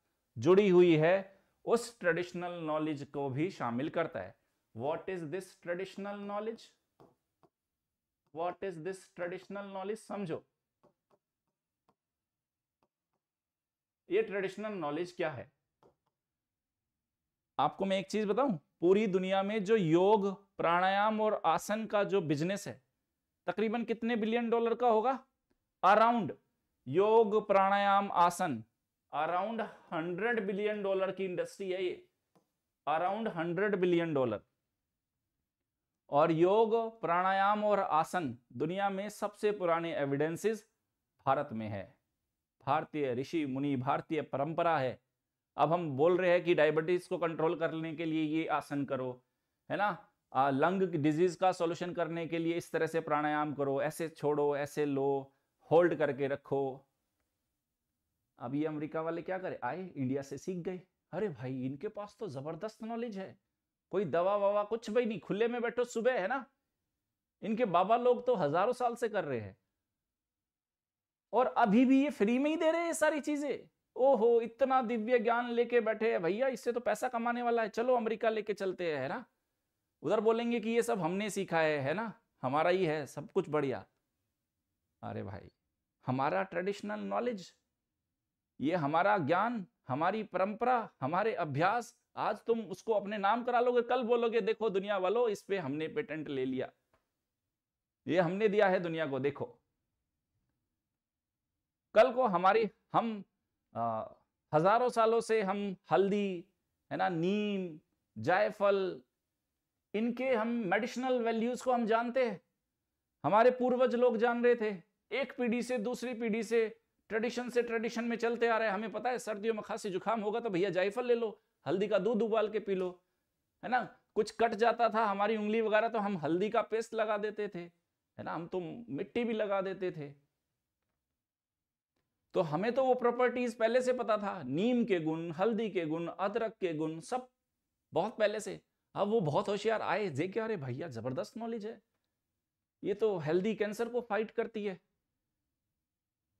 जुड़ी हुई है उस ट्रेडिशनल नॉलेज को भी शामिल करता है what is this traditional knowledge what is this traditional knowledge समझो ये ट्रेडिशनल नॉलेज क्या है आपको मैं एक चीज बताऊं पूरी दुनिया में जो योग प्राणायाम और आसन का जो बिजनेस है तकरीबन कितने बिलियन डॉलर का होगा अराउंड योग प्राणायाम आसन अराउंड हंड्रेड बिलियन डॉलर की इंडस्ट्री है ये अराउंड हंड्रेड बिलियन डॉलर और योग प्राणायाम और आसन दुनिया में सबसे पुराने एविडेंसेस भारत में है भारतीय ऋषि मुनि भारतीय परंपरा है अब हम बोल रहे हैं कि डायबिटीज को कंट्रोल करने के लिए ये आसन करो है ना आ, लंग डिजीज का सॉल्यूशन करने के लिए इस तरह से प्राणायाम करो ऐसे छोड़ो ऐसे लो होल्ड करके रखो अब ये अमेरिका वाले क्या करे आए इंडिया से सीख गए अरे भाई इनके पास तो जबरदस्त नॉलेज है कोई दवा ववा कुछ भी नहीं खुले में बैठो सुबह है ना इनके बाबा लोग तो हजारों साल से कर रहे हैं और अभी भी ये फ्री में ही दे रहे हैं सारी चीजें ओहो इतना दिव्य ज्ञान लेके बैठे हैं भैया इससे तो पैसा कमाने वाला है चलो अमेरिका लेके चलते हैं है ना उधर बोलेंगे कि ये सब हमने सीखा है है ना हमारा ही है सब कुछ बढ़िया अरे भाई हमारा ट्रेडिशनल नॉलेज ये हमारा ज्ञान हमारी परंपरा हमारे अभ्यास आज तुम उसको अपने नाम करा लोगे कल बोलोगे देखो दुनिया वालों इस पे हमने पेटेंट ले लिया ये हमने दिया है दुनिया को देखो कल को हमारी हम आ, हजारों सालों से हम हल्दी है ना नीम जायफल इनके हम मेडिसिनल वैल्यूज को हम जानते हैं हमारे पूर्वज लोग जान रहे थे एक पीढ़ी से दूसरी पीढ़ी से ट्रेडिशन से ट्रेडिशन में चलते आ रहे हैं हमें पता है सर्दियों में खासी जुकाम होगा तो भैया जायफल ले लो हल्दी का दूध उबाल के पी लो है ना कुछ कट जाता था हमारी उंगली वगैरह तो हम हल्दी का पेस्ट लगा देते थे है ना हम तो मिट्टी भी लगा देते थे तो हमें तो वो प्रॉपर्टीज पहले से पता था नीम के गुण हल्दी के गुण अदरक के गुण सब बहुत पहले से अब वो बहुत होशियार आए जे क्या अरे भैया जबरदस्त नॉलेज है ये तो हेल्दी कैंसर को फाइट करती है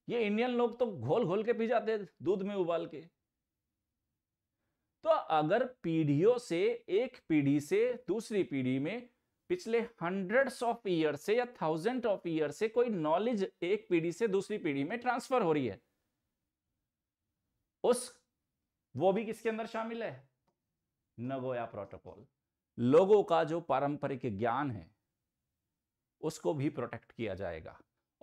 ये इंडियन लोग तो घोल घोल के पी जाते दूध में उबाल के तो अगर पीढ़ियों से एक पीढ़ी से दूसरी पीढ़ी में पिछले हंड्रेड्स ऑफ ईयर से या थाउजेंड ऑफ ईयर से कोई नॉलेज एक पीढ़ी से दूसरी पीढ़ी में ट्रांसफर हो रही है उस वो भी किसके अंदर शामिल है नगोया प्रोटोकॉल लोगों का जो पारंपरिक ज्ञान है उसको भी प्रोटेक्ट किया जाएगा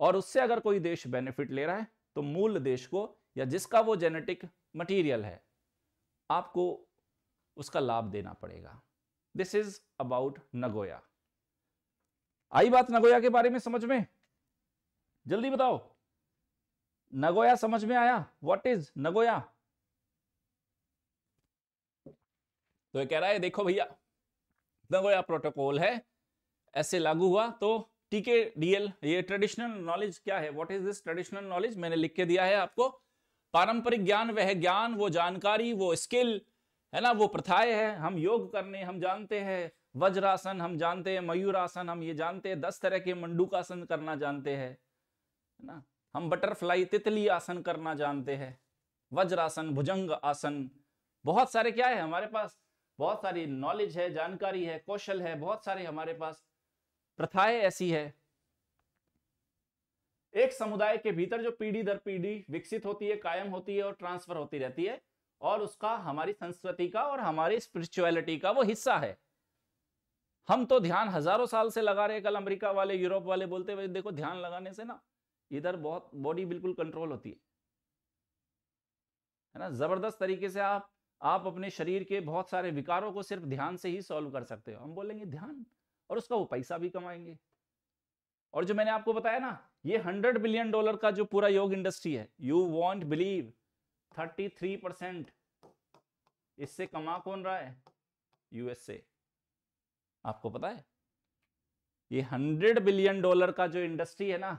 और उससे अगर कोई देश बेनिफिट ले रहा है तो मूल देश को या जिसका वो जेनेटिक मटेरियल है आपको उसका लाभ देना पड़ेगा दिस इज अबाउट नगोया आई बात नगोया के बारे में समझ में जल्दी बताओ नगोया समझ में आया वॉट इज नगोया तो ये कह रहा है देखो भैया नगोया प्रोटोकॉल है ऐसे लागू हुआ तो टीके डीएल ये ट्रेडिशनल नॉलेज क्या है what is this traditional knowledge मैंने लिख के दिया है आपको पारंपरिक ज्ञान वह ज्ञान वो जानकारी वो स्किल है ना वो प्रथाएं है हम योग करने हम जानते हैं वज्रासन हम जानते हैं मयूरासन हम ये जानते हैं दस तरह के मंडूकासन करना जानते हैं है ना हम बटरफ्लाई तितली आसन करना जानते हैं वज्रासन भुजंग आसन बहुत सारे क्या है हमारे पास बहुत सारी नॉलेज है जानकारी है कौशल है बहुत सारे हमारे पास प्रथाएं ऐसी है एक समुदाय के भीतर जो पीढ़ी दर पीढ़ी विकसित होती है कायम होती है और ट्रांसफर होती रहती है और उसका हमारी संस्कृति का और हमारी स्पिरिचुअलिटी का वो हिस्सा है हम तो ध्यान हजारों साल से लगा रहे कल अमेरिका वाले यूरोप वाले बोलते हुए देखो ध्यान लगाने से ना इधर बहुत बॉडी बिल्कुल कंट्रोल होती है है ना जबरदस्त तरीके से आप आप अपने शरीर के बहुत सारे विकारों को सिर्फ ध्यान से ही सॉल्व कर सकते हो हम बोलेंगे ध्यान और उसका वो पैसा भी कमाएंगे और जो मैंने आपको बताया ना ये हंड्रेड बिलियन डॉलर का जो पूरा योग इंडस्ट्री है you won't believe thirty three percent इससे कमा कौन रहा है यूएसए आपको पता है ये हंड्रेड बिलियन डॉलर का जो इंडस्ट्री है ना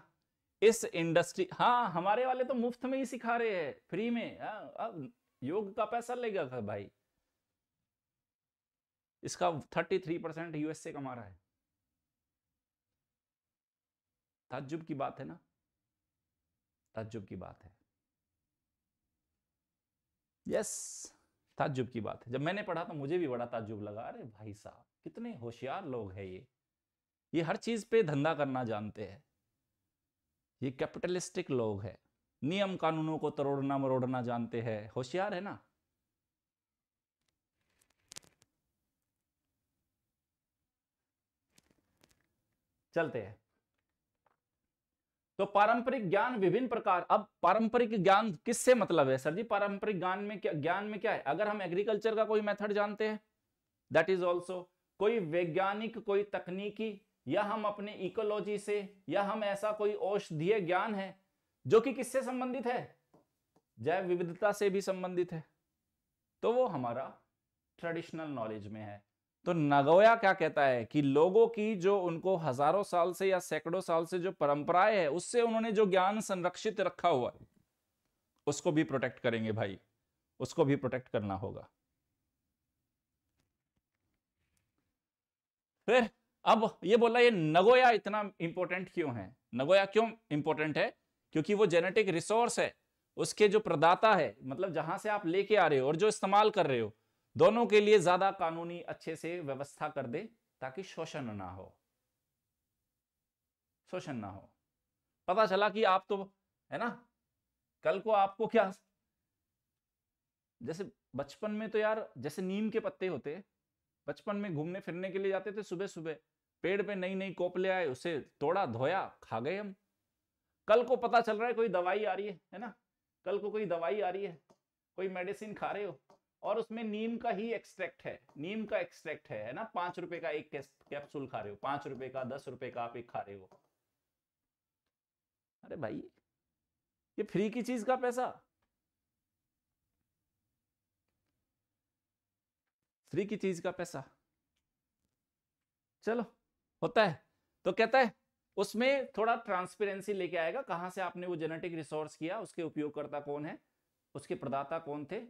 इस इंडस्ट्री हाँ हमारे वाले तो मुफ्त में ही सिखा रहे हैं फ्री में आ, हाँ, अब योग का पैसा लेगा भाई इसका थर्टी थ्री परसेंट यूएसए कमा रहा है ताज्जुब की बात है ना ताज्जुब की बात है यस ताज्जुब की बात है जब मैंने पढ़ा तो मुझे भी बड़ा ताज्जुब लगा अरे भाई साहब कितने होशियार लोग हैं ये ये हर चीज़ पे धंधा करना जानते हैं ये कैपिटलिस्टिक लोग हैं नियम कानूनों को तरोड़ना मरोड़ना जानते हैं होशियार है ना चलते हैं तो पारंपरिक ज्ञान विभिन्न प्रकार अब पारंपरिक ज्ञान किससे मतलब है सर जी पारंपरिक ज्ञान में क्या ज्ञान में क्या है अगर हम एग्रीकल्चर का कोई मेथड जानते हैं दैट इज ऑल्सो कोई वैज्ञानिक कोई तकनीकी या हम अपने इकोलॉजी से या हम ऐसा कोई औषधीय ज्ञान है जो कि किससे संबंधित है जैव विविधता से भी संबंधित है तो वो हमारा ट्रेडिशनल नॉलेज में है तो नगोया क्या कहता है कि लोगों की जो उनको हजारों साल से या सैकड़ों साल से जो परंपराएं है उससे उन्होंने जो ज्ञान संरक्षित रखा हुआ है उसको भी प्रोटेक्ट करेंगे भाई उसको भी प्रोटेक्ट करना होगा फिर अब ये बोला ये नगोया इतना इंपॉर्टेंट क्यों है नगोया क्यों इंपॉर्टेंट है क्योंकि वो जेनेटिक रिसोर्स है उसके जो प्रदाता है मतलब जहां से आप लेके आ रहे हो और जो इस्तेमाल कर रहे हो दोनों के लिए ज्यादा कानूनी अच्छे से व्यवस्था कर दे ताकि शोषण ना हो शोषण ना हो पता चला कि आप तो है ना कल को आपको क्या जैसे बचपन में तो यार जैसे नीम के पत्ते होते बचपन में घूमने फिरने के लिए जाते थे सुबह सुबह पेड़ पे नई नई कोप ले आए उसे तोड़ा धोया खा गए हम कल को पता चल रहा है कोई दवाई आ रही है है ना कल को कोई दवाई आ रही है कोई मेडिसिन खा रहे हो और उसमें नीम का ही एक्सट्रैक्ट है नीम का एक्सट्रैक्ट है, है ना पांच रुपए का एक कैप्सूल खा रहे हो पांच रुपए का दस रुपए का आप एक खा रहे हो अरे भाई ये फ्री की चीज का पैसा फ्री की चीज का पैसा चलो होता है तो कहता है उसमें थोड़ा ट्रांसपेरेंसी लेके आएगा कहां से आपने वो जेनेटिक रिसोर्स किया उसके उपयोगकर्ता कौन है उसके प्रदाता कौन थे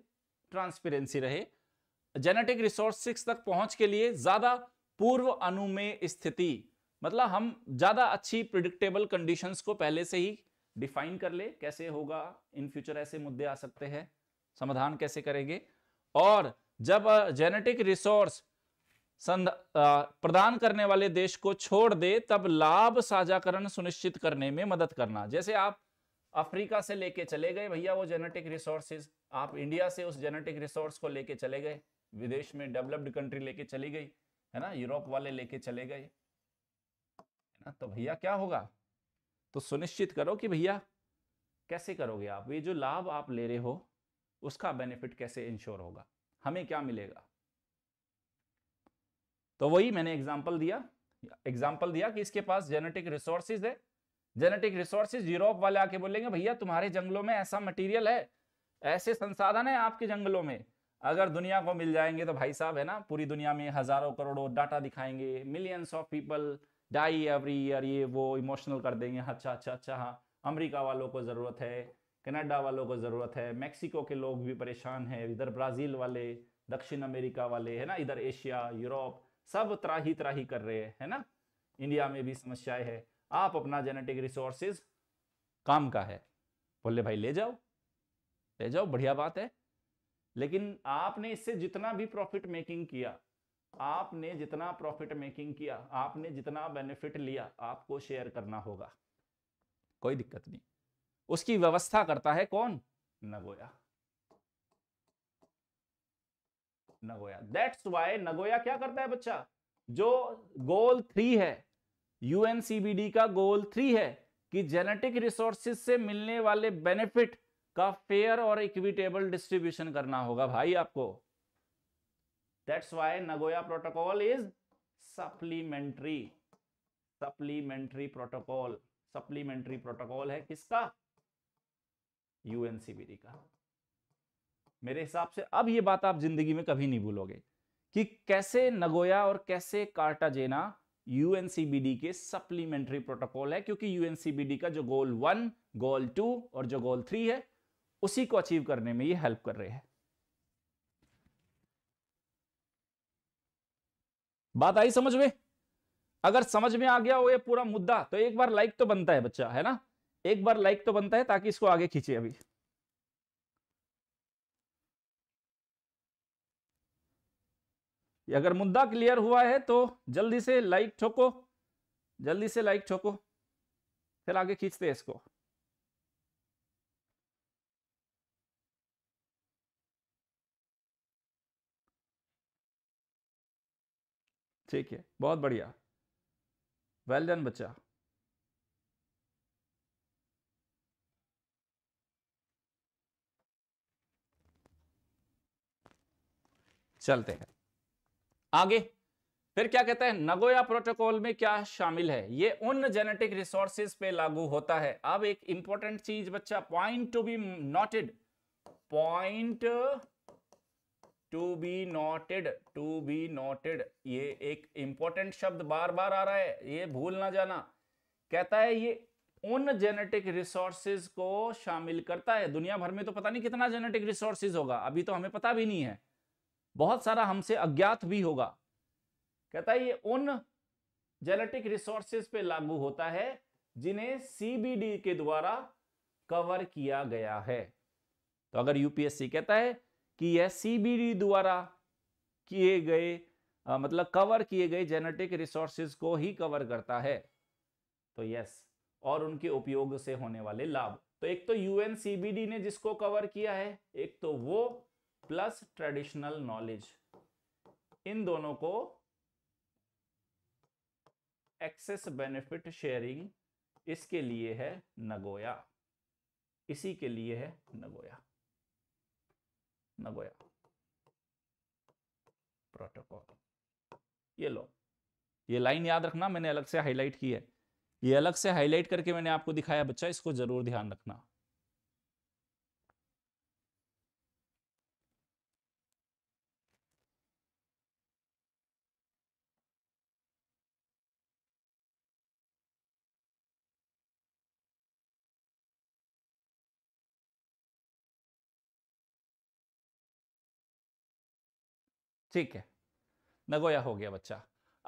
ट्रांसपेरेंसी रहे जेनेटिक रिसोर्स सिक्स तक पहुंच के लिए ज्यादा पूर्व अनुमेय स्थिति मतलब हम ज्यादा अच्छी प्रिडिक्टेबल कंडीशंस को पहले से ही डिफाइन कर ले कैसे होगा इन फ्यूचर ऐसे मुद्दे आ सकते हैं समाधान कैसे करेंगे और जब जेनेटिक रिसोर्स प्रदान करने वाले देश को छोड़ दे तब लाभ साझाकरण सुनिश्चित करने में मदद करना जैसे आप अफ्रीका से लेके चले गए भैया वो जेनेटिक रिसोर्सेज आप इंडिया से उस जेनेटिक रिसोर्स को लेके चले गए विदेश में डेवलप्ड कंट्री लेके चली गई है ना यूरोप वाले लेके चले गए है ना तो भैया क्या होगा तो सुनिश्चित करो कि भैया कैसे करोगे आप ये जो लाभ आप ले रहे हो उसका बेनिफिट कैसे इंश्योर होगा हमें क्या मिलेगा तो वही मैंने एग्जाम्पल दिया एग्जाम्पल दिया कि इसके पास जेनेटिक रिसोर्सेज है जेनेटिक रिसोर्सेज यूरोप वाले आके बोलेंगे भैया तुम्हारे जंगलों में ऐसा मटेरियल है ऐसे संसाधन है आपके जंगलों में अगर दुनिया को मिल जाएंगे तो भाई साहब है ना पूरी दुनिया में हजारों करोड़ों डाटा दिखाएंगे millions of people die every year ये वो इमोशनल कर देंगे अच्छा अच्छा अच्छा हाँ अमरीका वालों को ज़रूरत है कनाडा वालों को ज़रूरत है मैक्सिको के लोग भी परेशान है इधर ब्राज़ील वाले दक्षिण अमेरिका वाले है ना इधर एशिया यूरोप सब त्राही त्राही कर रहे हैं है ना इंडिया में भी समस्याएं है आप अपना जेनेटिक रिसोर्सेज काम का है बोले भाई ले जाओ ले जाओ बढ़िया बात है लेकिन आपने इससे जितना भी प्रॉफिट मेकिंग किया आपने जितना प्रॉफिट मेकिंग किया आपने जितना बेनिफिट लिया आपको शेयर करना होगा कोई दिक्कत नहीं उसकी व्यवस्था करता है कौन Nagoya Nagoya that's why Nagoya क्या करता है बच्चा जो गोल थ्री है यूएनसीबीडी का गोल थ्री है कि जेनेटिक रिसोर्सिस से मिलने वाले बेनिफिट का फेयर और इक्विटेबल डिस्ट्रीब्यूशन करना होगा भाई आपको that's why Nagoya protocol is supplementary supplementary protocol supplementary protocol है किसका यूएनसीबीडी का मेरे हिसाब से अब ये बात आप जिंदगी में कभी नहीं भूलोगे कि कैसे नगोया और कैसे कार्टाजेना यूएनसीबीडी के सप्लीमेंट्री प्रोटोकॉल है क्योंकि यूएनसीबीडी का जो गोल वन गोल टू और जो गोल थ्री है उसी को अचीव करने में ये हेल्प कर रहे हैं बात आई समझ में अगर समझ में आ गया हो ये पूरा मुद्दा तो एक बार लाइक तो बनता है बच्चा है ना एक बार लाइक तो बनता है ताकि इसको आगे खींचे अभी अगर मुद्दा क्लियर हुआ है तो जल्दी से लाइक ठोको जल्दी से लाइक ठोको फिर आगे खींचते हैं इसको ठीक है बहुत बढ़िया वेल डन बच्चा चलते हैं आगे फिर क्या कहते हैं नगोया प्रोटोकॉल में क्या शामिल है ये उन जेनेटिक रिसोर्सेज पे लागू होता है अब एक इंपॉर्टेंट चीज बच्चा point to be noted point to be noted to be noted ये एक इंपॉर्टेंट शब्द बार बार आ रहा है ये भूल ना जाना कहता है ये उन जेनेटिक रिसोर्सेज को शामिल करता है दुनिया भर में तो पता नहीं कितना जेनेटिक रिसोर्सेज होगा अभी तो हमें पता भी नहीं है बहुत सारा हमसे अज्ञात भी होगा कहता है ये उन जेनेटिक रिसोर्सेस पे लागू होता है जिन्हें सीबीडी के द्वारा कवर किया गया है तो अगर यूपीएससी कहता है कि यह सीबीडी द्वारा किए गए आ, मतलब कवर किए गए जेनेटिक रिसोर्सेज को ही कवर करता है तो यस और उनके उपयोग से होने वाले लाभ तो एक तो यूएन सीबीडी ने जिसको कवर किया है एक तो वो प्लस ट्रेडिशनल नॉलेज इन दोनों को एक्सेस बेनिफिट शेयरिंग इसके लिए है नगोया इसी के लिए है नगोया नगोया प्रोटोकॉल ये लो ये लाइन याद रखना मैंने अलग से हाईलाइट की है ये अलग से हाईलाइट करके मैंने आपको दिखाया बच्चा इसको जरूर ध्यान रखना ठीक है नगोया हो गया बच्चा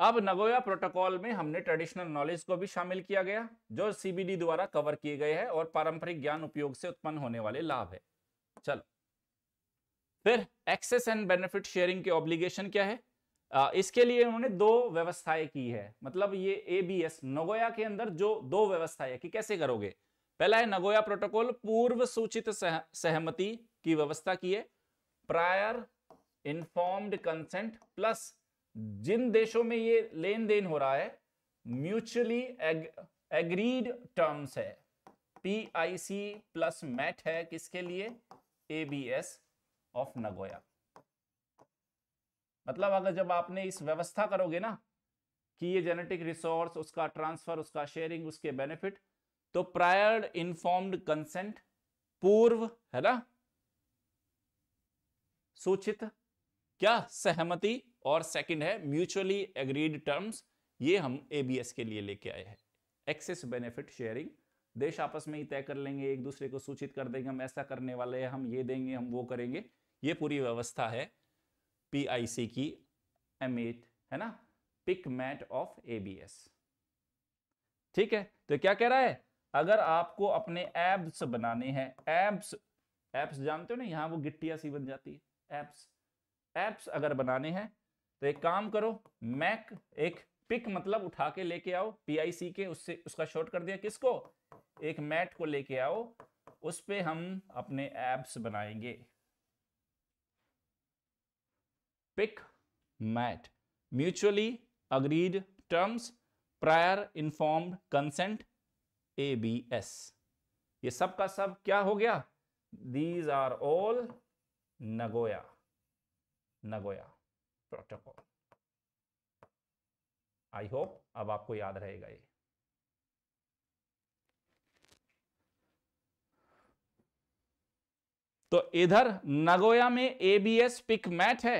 अब नगोया प्रोटोकॉल में हमने ट्रेडिशनल नॉलेज को भी शामिल किया गया जो सीबीडी द्वारा कवर किए गए हैं और पारंपरिक ज्ञान उपयोग से उत्पन्न होने वाले लाभ है चलो फिर एक्सेस एंड बेनिफिट शेयरिंग के ऑब्लिगेशन क्या है आ, इसके लिए उन्होंने दो व्यवस्थाएं की है मतलब ये एबीएस नगोया के अंदर जो दो व्यवस्थाएं है कि कैसे करोगे पहला है नगोया प्रोटोकॉल पूर्व सूचित सह, सहमति की व्यवस्था की है प्रायर इन्फॉर्म्ड कंसेंट प्लस जिन देशों में ये लेन देन हो रहा है म्यूचुअली एग्रीड टर्म्स है पीआईसी प्लस मैट है किसके लिए एबीएस ऑफ नगोया मतलब अगर जब आपने इस व्यवस्था करोगे ना कि ये जेनेटिक रिसोर्स उसका ट्रांसफर उसका शेयरिंग उसके बेनिफिट तो प्रायर इन्फॉर्म्ड कंसेंट पूर्व है ना सूचित क्या सहमति और सेकंड है म्यूचुअली एग्रीड टर्म्स ये हम एबीएस के लिए लेके आए हैं एक्सेस बेनिफिट शेयरिंग देश आपस में ही तय कर लेंगे एक दूसरे को सूचित कर देंगे हम ऐसा करने वाले हैं हम ये देंगे हम वो करेंगे ये पूरी व्यवस्था है पीआईसी की एम है ना पिक मैट ऑफ एबीएस ठीक है तो क्या कह रहा है अगर आपको अपने एब्स बनाने हैं एब्स एप्स जानते हो ना यहां वो गिट्टिया सी बन जाती है एप्स एप्स अगर बनाने हैं तो एक काम करो मैक एक पिक मतलब उठा के लेके आओ सी के उससे उसका शॉर्ट कर दिया किसको एक मैट को लेके आओ उस पर हम अपने एप्स बनाएंगे PIC MAT mutually agreed terms prior informed consent A B S ये सब का सब क्या हो गया these are all Nagoya Nagoya protocol I hope अब आपको याद रहेगा ये तो इधर नगोया में एबीएस पिक मैट है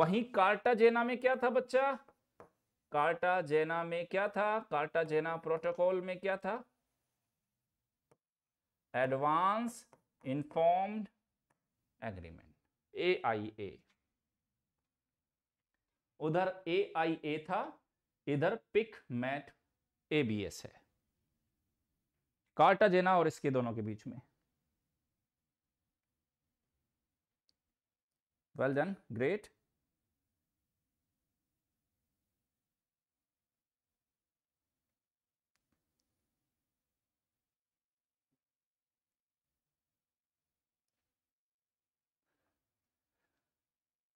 वहीं कार्टाजेना में क्या था बच्चा कार्टाजेना में क्या था कार्टाजेना प्रोटोकॉल में क्या था advance informed agreement A I A उधर ए आई ए था इधर PIC MAT A B S है कार्टाजेना और इसके दोनों के बीच में वेल डन ग्रेट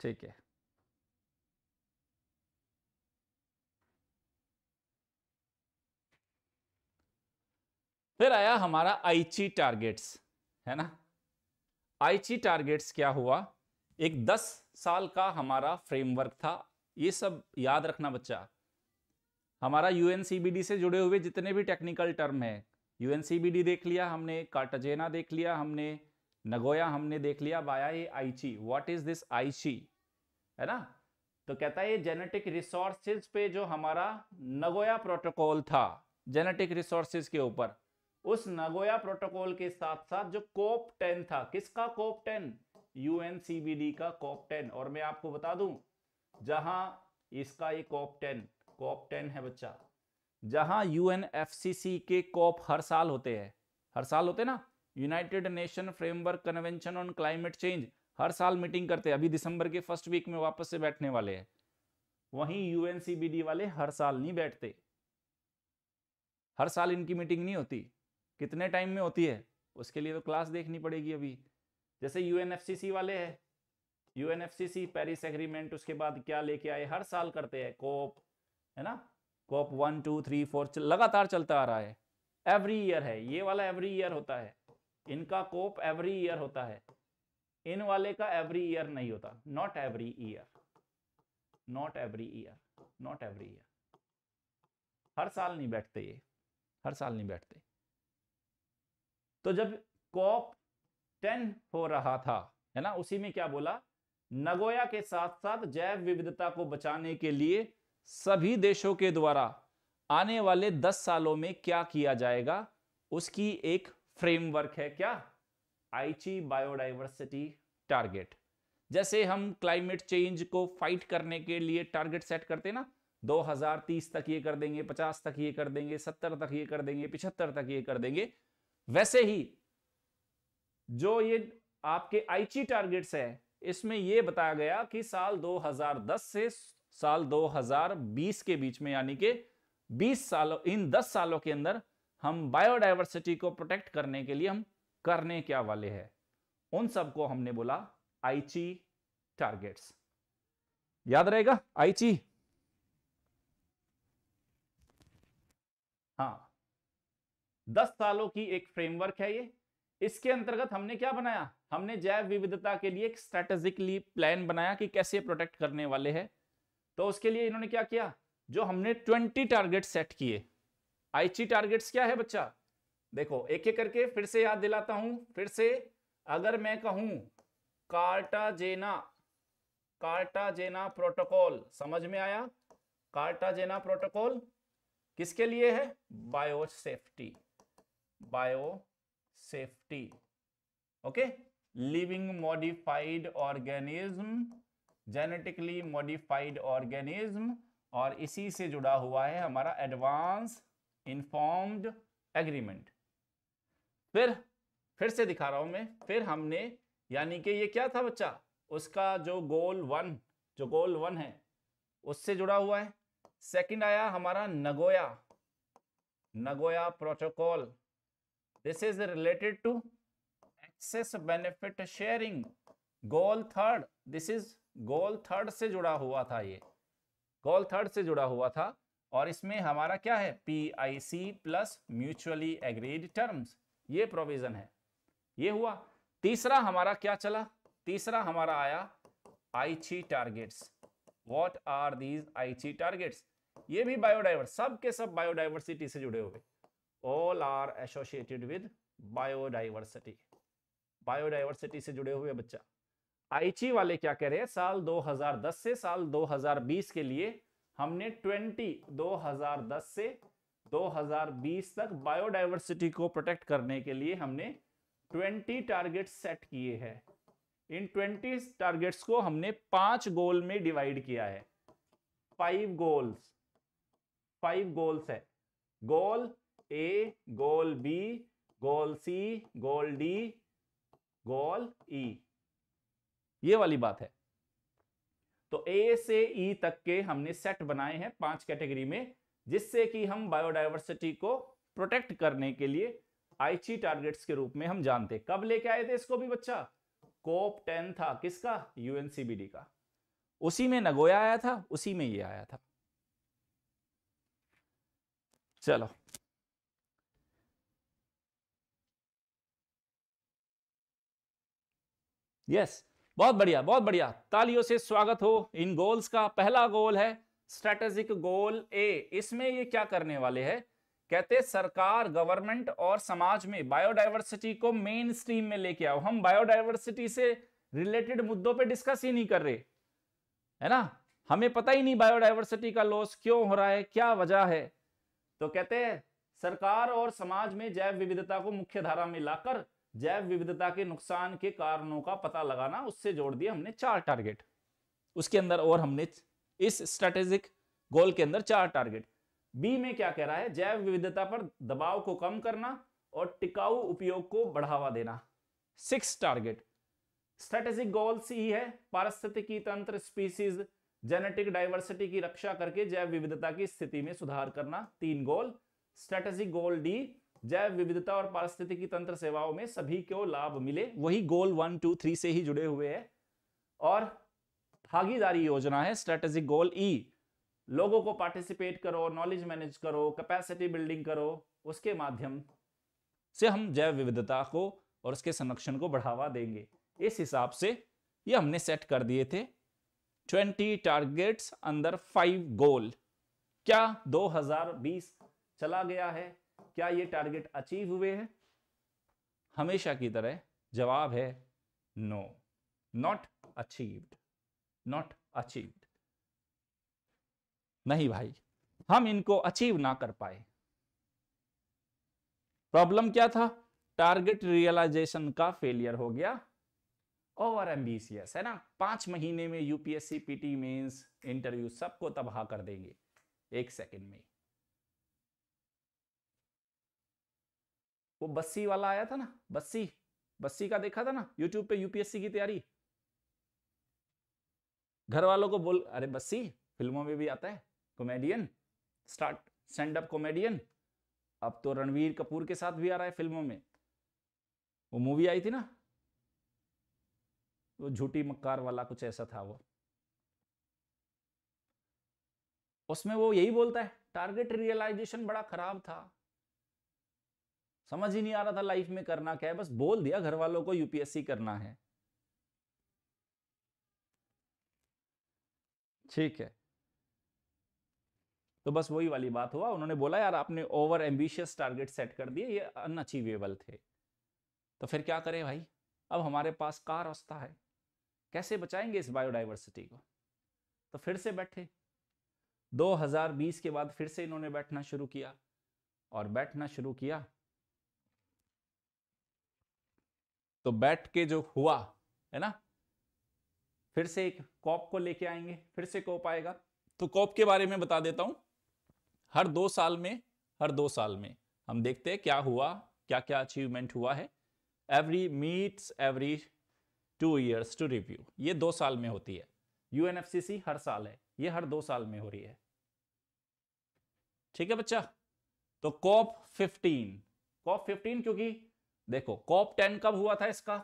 ठीक है फिर आया हमारा आईची टारगेट्स है ना आईची टारगेट्स क्या हुआ एक 10 साल का हमारा फ्रेमवर्क था ये सब याद रखना बच्चा हमारा यूएनसीबीडी से जुड़े हुए जितने भी टेक्निकल टर्म है यूएनसीबीडी देख लिया हमने कार्टजेना देख लिया हमने नगोया हमने देख लिया बाया ये आईची व्हाट इज दिस आईची है ना तो कहता है ये जेनेटिक रिसोर्सेज पे जो हमारा नगोया प्रोटोकॉल था जेनेटिक रिसोर्सेज के ऊपर उस नगोया प्रोटोकॉल के साथ साथ जो कोप टेन था किसका कोप टेन यूएनसीबीडी का कोप टेन और मैं आपको बता दूं जहां इसका ये कोप टेन कोप टेन है बच्चा जहां यूएनएफसीसी के कोप हर साल होते हैं हर साल होते ना United Nation framework convention on climate change हर साल मीटिंग करते हैं अभी दिसंबर के फर्स्ट वीक में वापस से बैठने वाले हैं वहीं यूएनसीबीडी वाले हर साल नहीं बैठते हर साल इनकी मीटिंग नहीं होती कितने टाइम में होती है उसके लिए तो क्लास देखनी पड़ेगी अभी जैसे यू वाले है एन पेरिस एग्रीमेंट उसके बाद क्या लेके आए हर साल करते हैं कोप है ना COP one two three four लगातार चलता आ रहा है एवरी ईयर है ये वाला एवरी ईयर होता है इनका कोप एवरी ईयर होता है इन वाले का एवरी ईयर नहीं होता not every year not every year not every year हर साल नहीं बैठते ये हर साल नहीं बैठते तो जब कॉप टेन हो रहा था है ना उसी में क्या बोला नगोया के साथ साथ जैव विविधता को बचाने के लिए सभी देशों के द्वारा आने वाले दस सालों में क्या किया जाएगा उसकी एक फ्रेमवर्क है क्या आईची बायोडाइवर्सिटी टारगेट जैसे हम क्लाइमेट चेंज को फाइट करने के लिए टारगेट सेट करते ना 2030 तक ये कर देंगे 50 तक ये कर देंगे 70 तक ये कर देंगे 75 तक ये कर देंगे वैसे ही जो ये आपके आईची टारगेट्स है इसमें यह बताया गया कि साल 2010 से साल 2020 के बीच में यानी कि 20 सालों इन 10 सालों के अंदर हम बायोडाइवर्सिटी को प्रोटेक्ट करने के लिए हम करने क्या वाले हैं उन सबको हमने बोला आईची टारगेट्स याद रहेगा आईची हाँ दस सालों की एक फ्रेमवर्क है ये इसके अंतर्गत हमने क्या बनाया हमने जैव विविधता के लिए एक स्ट्रेटेजिकली प्लान बनाया कि कैसे प्रोटेक्ट करने वाले हैं तो उसके लिए इन्होंने क्या किया जो हमने ट्वेंटी टारगेट सेट किए आईची टारगेट्स क्या है बच्चा देखो एक एक करके फिर से याद दिलाता हूं फिर से अगर मैं कहूं कार्टाजेना कार्टाजेना प्रोटोकॉल समझ में आया कार्टाजेना प्रोटोकॉल किसके लिए है biosafety biosafety okay living modified organism genetically modified organism और इसी से जुड़ा हुआ है हमारा एडवांस इन्फॉर्म्ड एग्रीमेंट फिर फिर से दिखा रहा हूं मैं फिर हमने यानी कि ये क्या था बच्चा उसका जो गोल वन जो गोल वन है उससे जुड़ा हुआ है सेकंड आया हमारा Nagoya Nagoya protocol this is related to access benefit sharing goal third this is goal third से जुड़ा हुआ था ये गोल थर्ड से जुड़ा हुआ था और इसमें हमारा क्या है P I C plus mutually agreed terms ये प्रोविजन है ये हुआ तीसरा हमारा क्या चला तीसरा हमारा आया Aichi targets what are these Aichi targets ये भी बायोडाइवर्स सब के सब बायोडाइवर्सिटी से जुड़े हुए all are associated with biodiversity biodiversity से जुड़े हुए बच्चा आईची वाले क्या कह रहे हैं साल 2010 से साल 2020 के लिए हमने 20 2010 से 2020 तक बायोडाइवर्सिटी को प्रोटेक्ट करने के लिए हमने 20 टारगेट सेट किए हैं इन 20 टारगेट्स को हमने पांच गोल में डिवाइड किया है फाइव गोल्स फाइव गोल्स है गोल ए गोल बी गोल सी गोल डी गोल ई ये वाली बात है तो ए से ई e तक के हमने सेट बनाए हैं पांच कैटेगरी में जिससे कि हम बायोडाइवर्सिटी को प्रोटेक्ट करने के लिए आईची टारगेट्स के रूप में हम जानते कब लेके आए थे इसको भी बच्चा कोप टेन था किसका यूएनसीबीडी का उसी में नगोया आया था उसी में ये आया था चलो यस बहुत बढ़िया बहुत बढ़िया तालियों से स्वागत हो इन गोल्स का पहला गोल है स्ट्रेटेजिक गोल ए इसमें ये क्या करने वाले हैं कहते सरकार गवर्नमेंट और समाज में बायोडाइवर्सिटी को मेन स्ट्रीम में लेके आओ हम बायोडाइवर्सिटी से रिलेटेड मुद्दों पे डिस्कस ही नहीं कर रहे है ना हमें पता ही नहीं बायोडाइवर्सिटी का लॉस क्यों हो रहा है क्या वजह है तो कहते हैं सरकार और समाज में जैव विविधता को मुख्य धारा में लाकर जैव विविधता के नुकसान के कारणों का पता लगाना उससे जोड़ दिया हमने चार टारगेट उसके अंदर और हमने इस स्ट्रेटेजिक गोल के अंदर चार टारगेट बी में क्या कह रहा है जैव विविधता पर दबाव को कम करना और टिकाऊ उपयोग को बढ़ावा देना six target strategic goal C है पारिस्थितिकी तंत्र स्पीसीज जेनेटिक डाइवर्सिटी की रक्षा करके जैव विविधता की स्थिति में सुधार करना तीन गोल स्ट्रेटेजिक गोल डी जैव विविधता और पारिस्थितिकी तंत्र सेवाओं में सभी को लाभ मिले वही गोल वन टू थ्री से ही जुड़े हुए हैं और भागीदारी योजना है स्ट्रेटेजिक गोल ई लोगों को पार्टिसिपेट करो नॉलेज मैनेज करो कैपेसिटी बिल्डिंग करो उसके माध्यम से हम जैव विविधता को और उसके संरक्षण को बढ़ावा देंगे इस हिसाब से ये हमने सेट कर दिए थे 20 टारगेट्स अंदर फाइव गोल क्या 2020 चला गया है क्या ये टारगेट अचीव हुए हैं हमेशा की तरह जवाब है no not achieved not achieved नहीं भाई हम इनको अचीव ना कर पाए प्रॉब्लम क्या था टारगेट रियलाइजेशन का फेलियर हो गया ओवर एम्बिशियस है ना पांच महीने में यूपीएससी पीटी मेंस इंटरव्यू सबको तबाह कर देंगे एक सेकंड में वो बस्सी वाला आया था ना बस्सी बस्सी का देखा था ना यूट्यूब पे यूपीएससी की तैयारी घर वालों को बोल अरे बस्सी फिल्मों में भी आता है comedian start stand up comedian अब तो रणवीर कपूर के साथ भी आ रहा है फिल्मों में वो मूवी आई थी ना वो झूठी मक्कार वाला कुछ ऐसा था वो उसमें वो यही बोलता है टारगेट रियलाइजेशन बड़ा खराब था समझ ही नहीं आ रहा था लाइफ में करना क्या है बस बोल दिया घर वालों को यूपीएससी करना है ठीक है तो बस वही वाली बात हुआ उन्होंने बोला यार आपने ओवर एम्बिशियस टारगेट सेट कर दिए ये अनअचीवेबल थे तो फिर क्या करें भाई अब हमारे पास का रास्ता है कैसे बचाएंगे इस बायोडाइवर्सिटी को तो फिर से बैठे 2020 के बाद फिर से इन्होंने बैठना शुरू किया और बैठना शुरू किया तो बैठ के जो हुआ है ना फिर से एक कॉप को लेके आएंगे फिर से कॉप आएगा तो कॉप के बारे में बता देता हूं हर दो साल में हर दो साल में हम देखते हैं क्या हुआ क्या क्या अचीवमेंट हुआ है every meets every two years to review ये दो साल में होती है यूएनएफसीसी हर साल है ये हर दो साल में हो रही है ठीक है बच्चा तो कॉप 15 कॉप 15 क्योंकि देखो कॉप टेन कब हुआ था इसका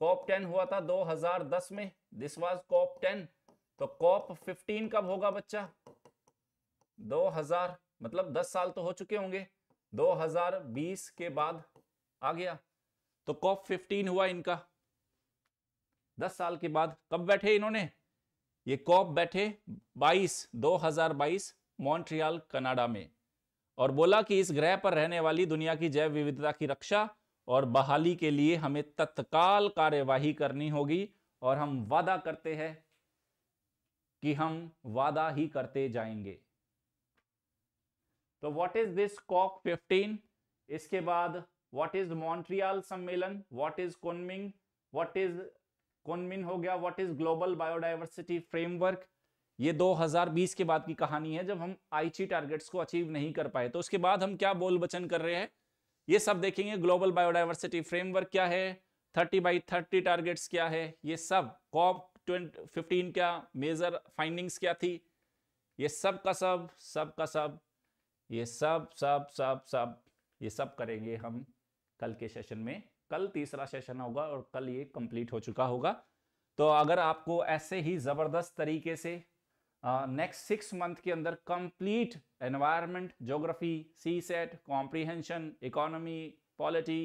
कॉप टेन हुआ था 2010 में दिस वाज कॉप टेन तो कॉप फिफ्टीन कब होगा बच्चा 2000 मतलब 10 साल तो हो चुके होंगे 2020 के बाद आ गया तो कॉप फिफ्टीन हुआ इनका 10 साल के बाद कब बैठे इन्होंने ये कॉप बैठे 22 2022 मॉन्ट्रियल कनाडा में और बोला कि इस ग्रह पर रहने वाली दुनिया की जैव विविधता की रक्षा और बहाली के लिए हमें तत्काल कार्यवाही करनी होगी और हम वादा करते हैं कि हम वादा ही करते जाएंगे तो व्हाट इज दिस कॉक 15 इसके बाद व्हाट इज मॉन्ट्रियल सम्मेलन what is Kunming what is Kunming हो गया what is global biodiversity framework ये 2020 के बाद की कहानी है जब हम आईची टारगेट्स को अचीव नहीं कर पाए तो उसके बाद हम क्या बोल बचन कर रहे हैं ये सब देखेंगे ग्लोबल बायोडाइवर्सिटी फ्रेमवर्क क्या है थर्टी बाई थर्टी टारगेट्स क्या है ये सब कॉप ट्वेंटी फिफ्टीन क्या मेजर फाइंडिंग्स क्या थी ये सब का सब सब का सब ये सब सब सब सब ये सब करेंगे हम कल के सेशन में कल तीसरा सेशन होगा और कल ये कंप्लीट हो चुका होगा तो अगर आपको ऐसे ही ज़बरदस्त तरीके से नेक्स्ट सिक्स मंथ के अंदर complete environment geography C SAT comprehension economy polity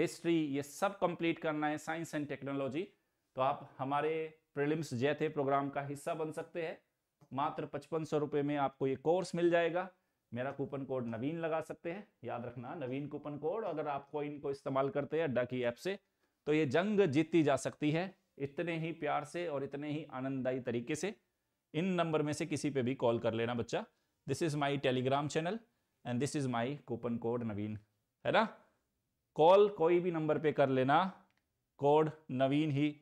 history ये सब कंप्लीट करना है साइंस एंड टेक्नोलॉजी तो आप हमारे प्रिलिम्स जैथे प्रोग्राम का हिस्सा बन सकते हैं मात्र पचपन सौ रुपये में आपको ये कोर्स मिल जाएगा मेरा कूपन कोड नवीन लगा सकते हैं याद रखना नवीन कूपन कोड अगर आप आपको इनको इस्तेमाल करते हैं अड्डा की ऐप से तो ये जंग जीती जा सकती है इतने ही प्यार से और इतने ही आनंददायी तरीके से इन नंबर में से किसी पे भी कॉल कर लेना बच्चा this is my Telegram channel and this is my coupon code Naveen है ना कॉल कोई भी नंबर पे कर लेना कोड नवीन ही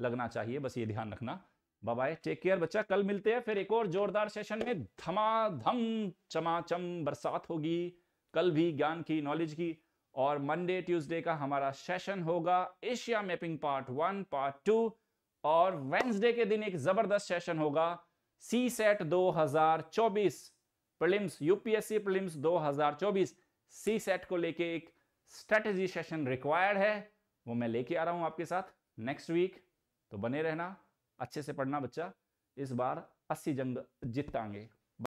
लगना चाहिए बस ये ध्यान रखना बाय बाय टेक केयर बच्चा कल मिलते हैं फिर एक और जोरदार सेशन में धमाधम चमाचम बरसात होगी कल भी ज्ञान की नॉलेज की और मंडे ट्यूसडे का हमारा सेशन होगा Asia mapping part one part two और वेंसडे के दिन एक जबरदस्त सेशन होगा सी सेट 2024 प्रिलिम्स यूपीएससी हजार 2024 सी सेट को लेके एक स्ट्रेटेजी सेशन रिक्वायर्ड है वो मैं लेके आ रहा हूं आपके साथ नेक्स्ट वीक तो बने रहना अच्छे से पढ़ना बच्चा इस बार अस्सी जंग जीतांगे